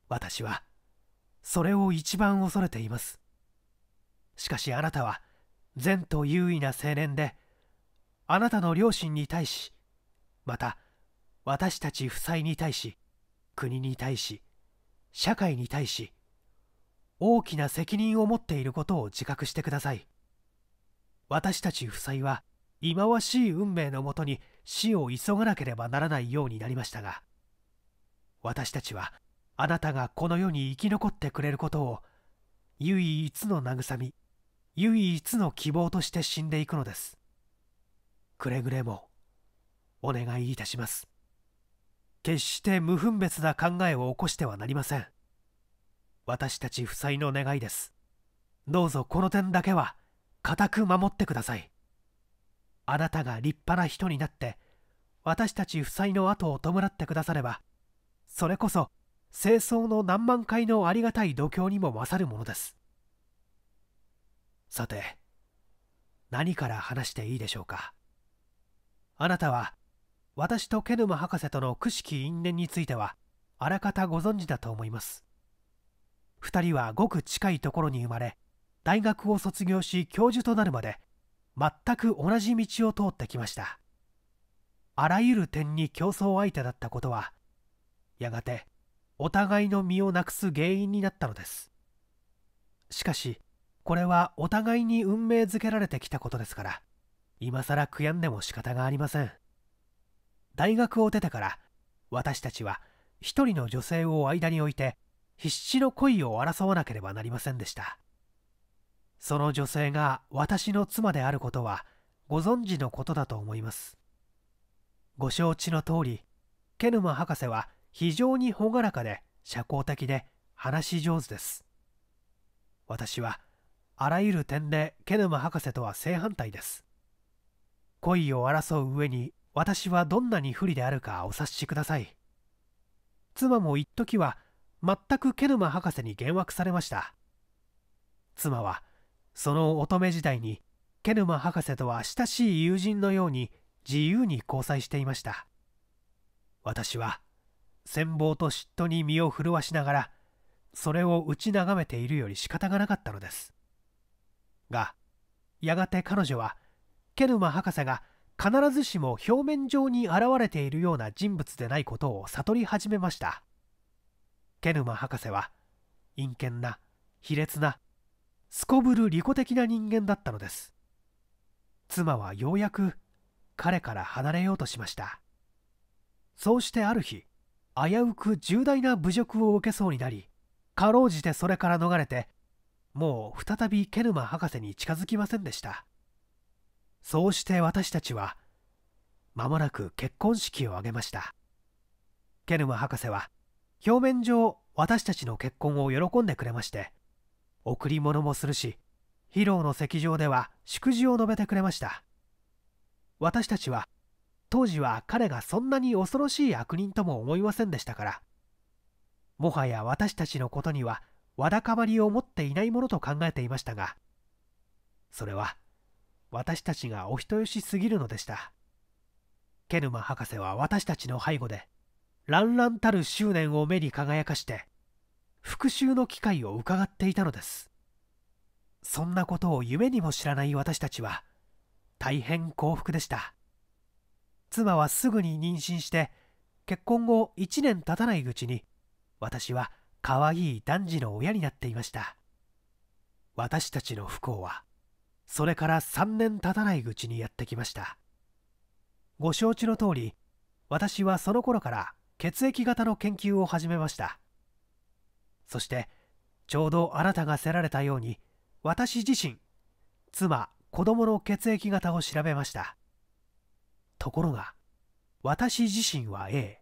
私はそれを一番恐れていますしかしあなたは善と優位な青年であなたの両親に対しまた私たち夫妻に対し国に対し社会に対し大きな責任を持っていることを自覚してください私たち夫妻は忌まわしい運命のもとに死を急がなければならないようになりましたが私たちはあなたがこの世に生き残ってくれることを唯一の慰み唯一の希望として死んでいくのですくれぐれもお願いいたします決して無分別な考えを起こしてはなりません私たち夫妻の願いですどうぞこの点だけは固く守ってくださいあなたが立派な人になって私たち夫妻の後を弔ってくださればそれこそ清掃の何万回のありがたい度胸にも勝るものですさて何から話していいでしょうかあなたは私とケヌマ博士とのしき因縁についてはあらかたご存知だと思います2人はごく近いところに生まれ大学を卒業し教授となるまで全く同じ道を通ってきましたあらゆる点に競争相手だったことはやがてお互いの身をなくす原因になったのですしかしこれはお互いに運命づけられてきたことですから今更悔やんでも仕方がありません大学を出てから私たちは一人の女性を間に置いて必死の恋を争わなければなりませんでしたその女性が私の妻であることはご存知のことだと思いますご承知の通りケヌマ博士は非常に朗らかで社交的で話し上手です私はあらゆる点でケヌ博士とは正反対です恋を争う上に私はどんなに不利であるかお察しください妻も一時は全くケヌマ博士に幻惑されました妻はその乙女時代にケヌマ博士とは親しい友人のように自由に交際していました私は羨望と嫉妬に身を震わしながらそれを打ち眺めているより仕方がなかったのですがやがて彼女はケルマ博士が必ずしも表面上に現れているような人物でないことを悟り始めましたケルマ博士は陰険な卑劣なすこぶる利己的な人間だったのです妻はようやく彼から離れようとしましたそうしてある日危うく重大な侮辱を受けそうになりかろうじてそれから逃れてもう再びケルマ博士に近づきませんでしたそうして私たちは間もなく結婚式を挙げましたケルマ博士は表面上私たちの結婚を喜んでくれまして贈り物もするし披露の席上では祝辞を述べてくれました私たちは当時は彼がそんなに恐ろしい悪人とも思いませんでしたからもはや私たちのことにはわだかまりを持っていないものと考えていましたがそれは私たちがお人よしすぎるのでしたケヌマ博士は私たちの背後で乱々たる執念を目に輝かして復讐の機会を伺っていたのですそんなことを夢にも知らない私たちは大変幸福でした妻はすぐに妊娠して結婚後1年経たないうちに私は可愛い男児の親になっていました私たちの不幸はそれから3年経たないうちにやってきましたご承知の通り私はその頃から血液型の研究を始めましたそしてちょうどあなたがせられたように私自身妻子供の血液型を調べましたところが私自身は A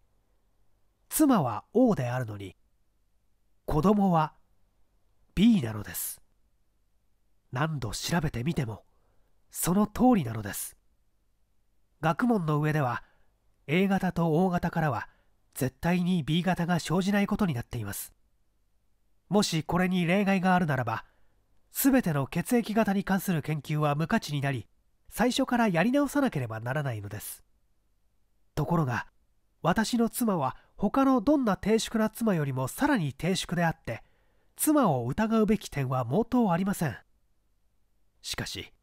妻は O であるのに子供は B なのです何度調べてみてもその通りなのです学問の上では A 型と O 型からは絶対に B 型が生じないことになっていますもしこれに例外があるならば全ての血液型に関する研究は無価値になり最初からやり直さなければならないのですところが私の妻は他のどんな低粛な妻よりもさらに低粛であって妻を疑うべき点は毛頭ありませんしかし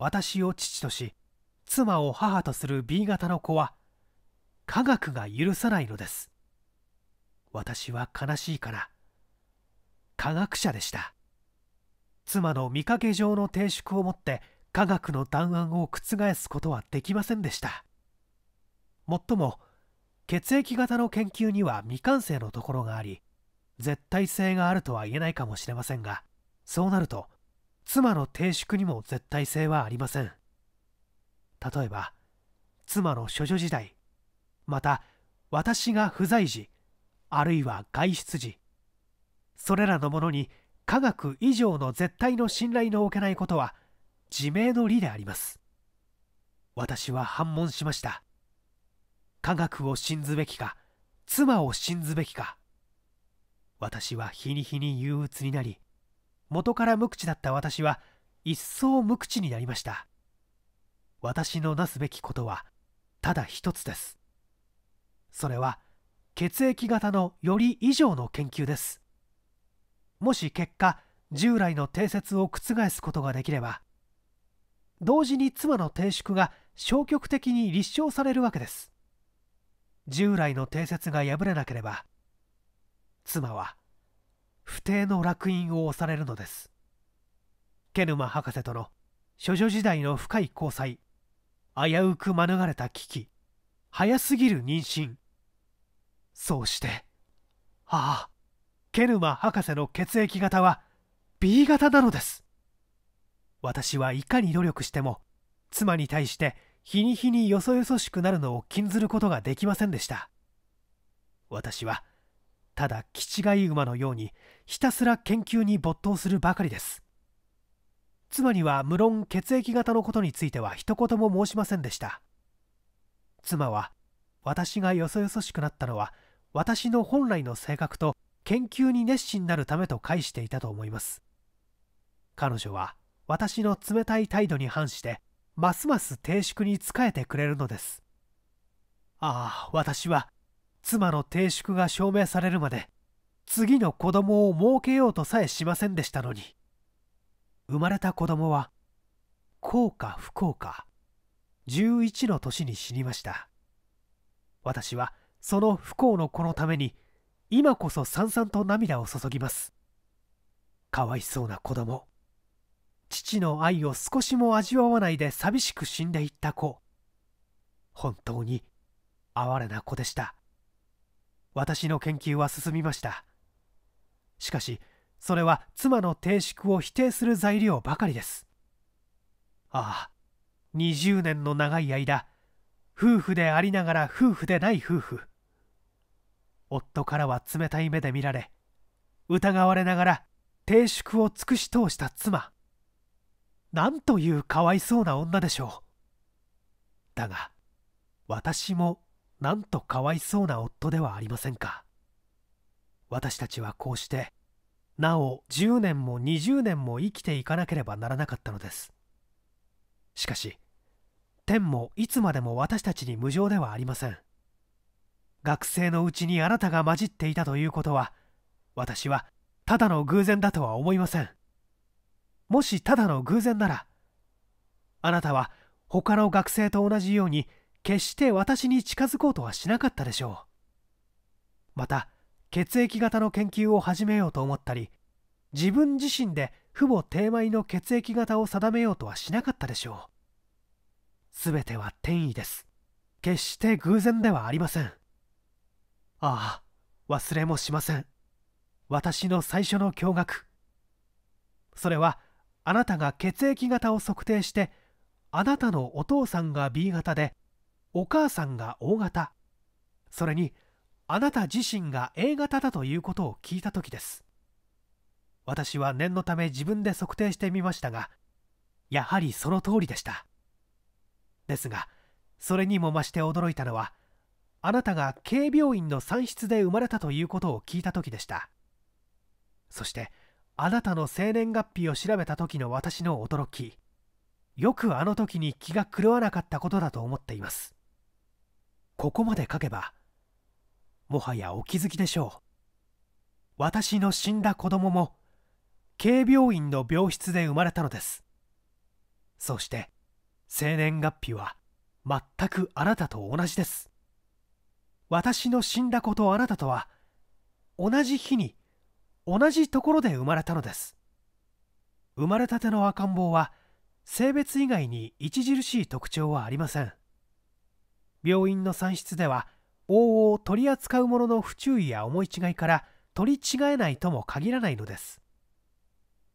私を父とし妻を母とする B 型の子は科学が許さないのです私は悲しいから科学者でした妻の見かけ上の低粛をもって科学の弾丸を覆すことはできませんでしたもっとも血液型の研究には未完成のところがあり絶対性があるとは言えないかもしれませんがそうなると妻の定宿にも絶対性はありません例えば妻の処女時代また私が不在時あるいは外出時それらのものに科学以上の絶対の信頼の置けないことは自明の理であります私は反問しました科学を信ずべきか妻を信ずべきか私は日に日に憂鬱になり元から無口だった私は一層無口になりました私のなすべきことはただ一つですそれは血液型のより以上の研究ですもし結果従来の定説を覆すことができれば同時に妻の定縮が消極的に立証されるわけです従来の定説が破れなければ妻は不定の烙印を押されるのですケヌマ博士との処女時代の深い交際危うく免れた危機早すぎる妊娠そうしてああケヌマ博士の血液型は B 型なのです私はいかに努力しても妻に対して日に日によそよそしくなるのを禁ずることができませんでした私はただ気違い馬のようにひたすら研究に没頭するばかりです妻には無論血液型のことについては一言も申しませんでした妻は私がよそよそしくなったのは私の本来の性格と研究に熱心になるためと返していたと思います彼女は私の冷たい態度に反してますます定粛に仕えてくれるのですああ私は妻の定粛が証明されるまで次の子供を設けようとさえしませんでしたのに生まれた子供は幸か不幸か11の年に死にました私はその不幸の子のために今こそさんさんと涙を注ぎますかわいそうな子供父の愛を少しも味わわないで寂しく死んでいった子本当に哀れな子でした私の研究は進みましたしかしそれは妻の定縮を否定する材料ばかりですああ20年の長い間夫婦でありながら夫婦でない夫婦夫からは冷たい目で見られ疑われながら定縮を尽くし通した妻なんというかわいそうな女でしょうだが私もなんとかわいそうな夫ではありませんか私たちはこうしてなお10年も20年も生きていかなければならなかったのですしかし天もいつまでも私たちに無情ではありません学生のうちにあなたが混じっていたということは私はただの偶然だとは思いませんもしただの偶然ならあなたは他の学生と同じように決して私に近づこうとはしなかったでしょうまた血液型の研究を始めようと思ったり自分自身で父母定米の血液型を定めようとはしなかったでしょうすべては転移です決して偶然ではありませんああ忘れもしません私の最初の驚愕それはあなたが血液型を測定してあなたのお父さんが B 型でお母さんが O 型それにあなた自身が A 型だということを聞いた時です私は念のため自分で測定してみましたがやはりその通りでしたですがそれにも増して驚いたのはあなたが軽病院の産室で生まれたということを聞いた時でしたそして「あなたの生年月日を調べた時の私の驚きよくあの時に気が狂わなかったことだと思っていますここまで書けばもはやお気づきでしょう私の死んだ子供も軽病院の病室で生まれたのですそして生年月日は全くあなたと同じです私の死んだ子とあなたとは同じ日に同じところで生まれたのです生まれたての赤ん坊は性別以外に著しい特徴はありません病院の産室では往々取り扱うものの不注意や思い違いから取り違えないとも限らないのです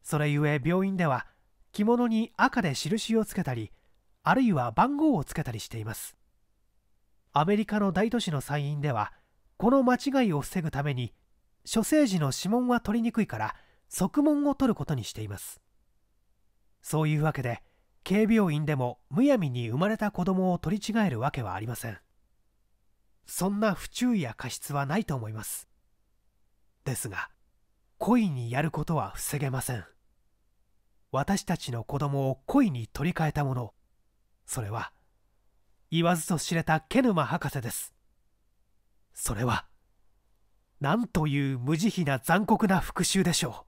それゆえ病院では着物に赤で印をつけたりあるいは番号をつけたりしていますアメリカの大都市の産院ではこの間違いを防ぐために処世時の指紋は取りにくいから側紋を取ることにしていますそういうわけで軽病院でもむやみに生まれた子供を取り違えるわけはありませんそんな不注意や過失はないと思いますですが故意にやることは防げません私たちの子供を故意に取り替えたものそれは言わずと知れたケヌマ博士ですそれはなんという無慈悲な残酷な復讐でしょ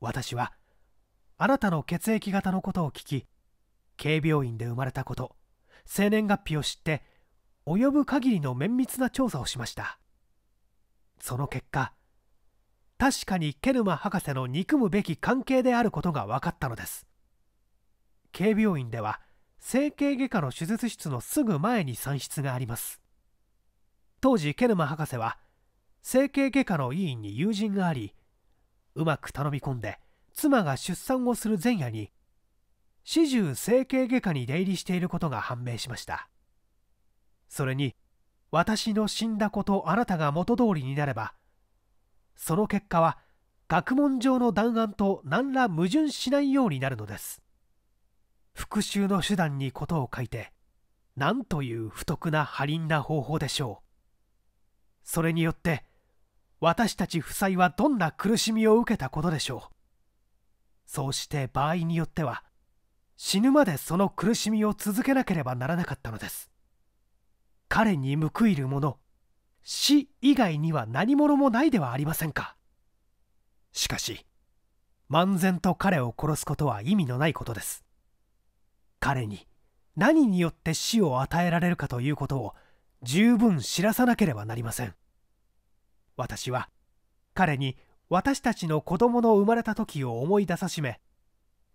う私はあなたの血液型のことを聞き軽病院で生まれたこと生年月日を知って及ぶ限りの綿密な調査をしましたその結果確かにケルマ博士の憎むべき関係であることが分かったのです軽病院では整形外科の手術室のすぐ前に産室があります当時ケルマ博士は整形外科の医院に友人がありうまく頼み込んで妻が出産をする前夜に始終整形外科に出入りしていることが判明しましたそれに私の死んだ子とあなたが元通りになればその結果は学問上の弾丸と何ら矛盾しないようになるのです復讐の手段に事を書いて何という不徳な破輪な方法でしょうそれによって私たち夫妻はどんな苦しみを受けたことでしょうそうして場合によっては死ぬまでその苦しみを続けなければならなかったのです彼に報いるもの死以外には何者もないではありませんかしかし漫然と彼を殺すことは意味のないことです彼に何によって死を与えられるかということを十分知らさなければなりません私は彼に私たちの子供の生まれた時を思い出さしめ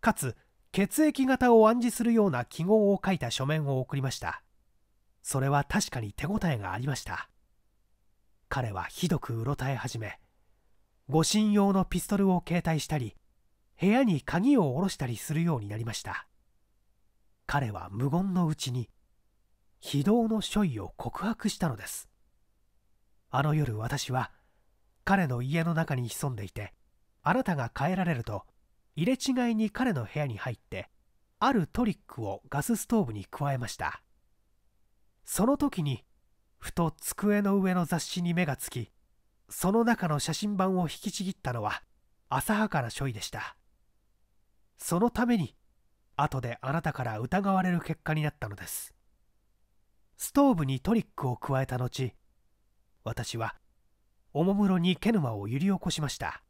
かつ血液型を暗示するような記号を書いた書面を送りましたそれは確かに手応えがありました彼はひどくうろたえ始め護身用のピストルを携帯したり部屋に鍵を下ろしたりするようになりました彼は無言のうちに非道の処理を告白したのですあの夜私は彼の家の中に潜んでいてあなたが帰られると入れ違いに彼の部屋に入ってあるトリックをガスストーブに加えましたその時にふと机の上の雑誌に目がつきその中の写真版を引きちぎったのは浅はかな処理でしたそのために後であなたから疑われる結果になったのですストーブにトリックを加えた後私はおもむろにケヌマを揺り起こしました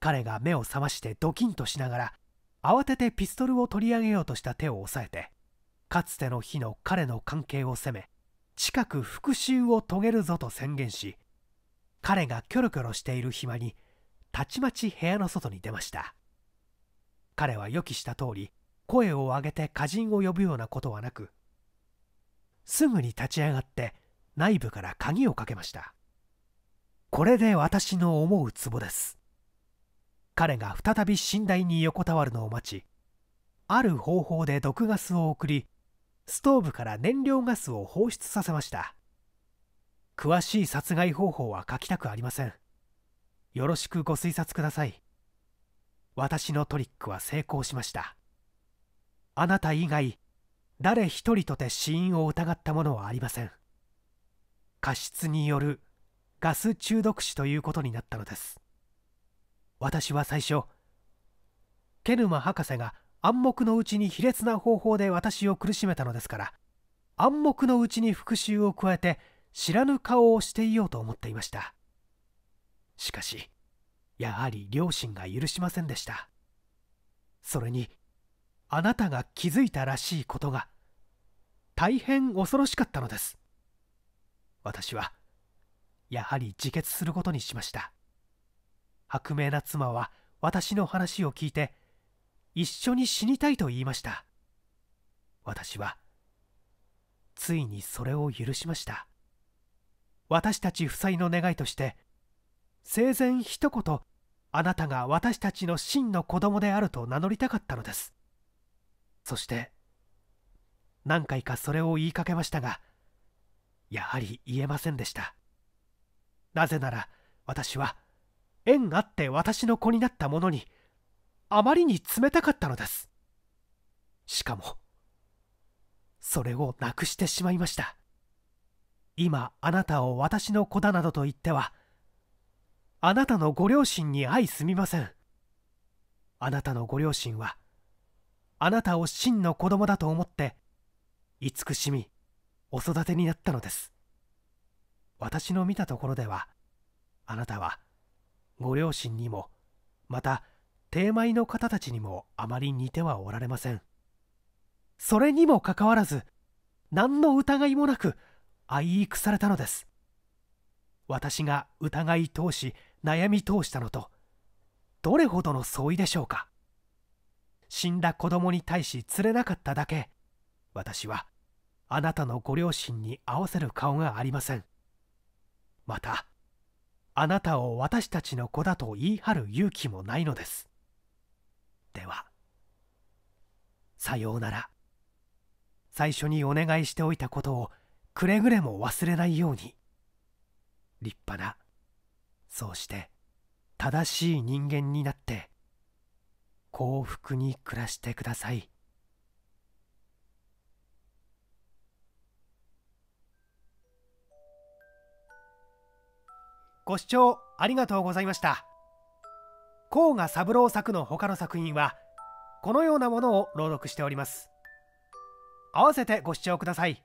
彼が目を覚ましてドキンとしながら慌ててピストルを取り上げようとした手を押さえてかつての日の彼の関係を責め近く復讐を遂げるぞと宣言し彼がキョロキョロしている暇にたちまち部屋の外に出ました彼は予期した通り声を上げて歌人を呼ぶようなことはなくすぐに立ち上がって内部から鍵をかけましたこれで私の思うツボです彼が再び寝台に横たわるのを待ちある方法で毒ガスを送りストーブから燃料ガスを放出させました詳しい殺害方法は書きたくありませんよろしくご推察ください私のトリックは成功しましたあなた以外誰一人とて死因を疑ったものはありません過失によるガス中毒死ということになったのです私は最初ケルマ博士が暗黙のうちに卑劣な方法で私を苦しめたのですから暗黙のうちに復讐を加えて知らぬ顔をしていようと思っていましたしかしやはり両親が許しませんでしたそれにあなたが気づいたらしいことが大変恐ろしかったのです私はやはり自決することにしました薄明な妻は私の話を聞いて一緒に死にたいと言いました私はついにそれを許しました私たち夫妻の願いとして生前一言あなたが私たちの真の子供であると名乗りたかったのですそして何回かそれを言いかけましたがやはり言えませんでしたなぜなら私は縁あって私の子になったものにあまりに冷たかったのですしかもそれをなくしてしまいました今あなたを私の子だなどと言ってはあなたのご両親に相すみませんあなたのご両親はあなたを真の子供だと思って慈しみお育てになったのです私の見たところではあなたはご両親にもまた帝米の方たちにもあまり似てはおられませんそれにもかかわらず何の疑いもなく愛育されたのです私が疑い通し悩み通したのとどれほどの相違でしょうか死んだ子供に対し釣れなかっただけ私はあなたのご両親に合わせる顔がありませんまたあなたを私たちの子だと言い張る勇気もないのですではさようなら最初にお願いしておいたことをくれぐれも忘れないように立派なそうして正しい人間になって幸福に暮らしてください。ご視聴ありがとうございました甲賀三郎作の他の作品はこのようなものを朗読しております合わせてご視聴ください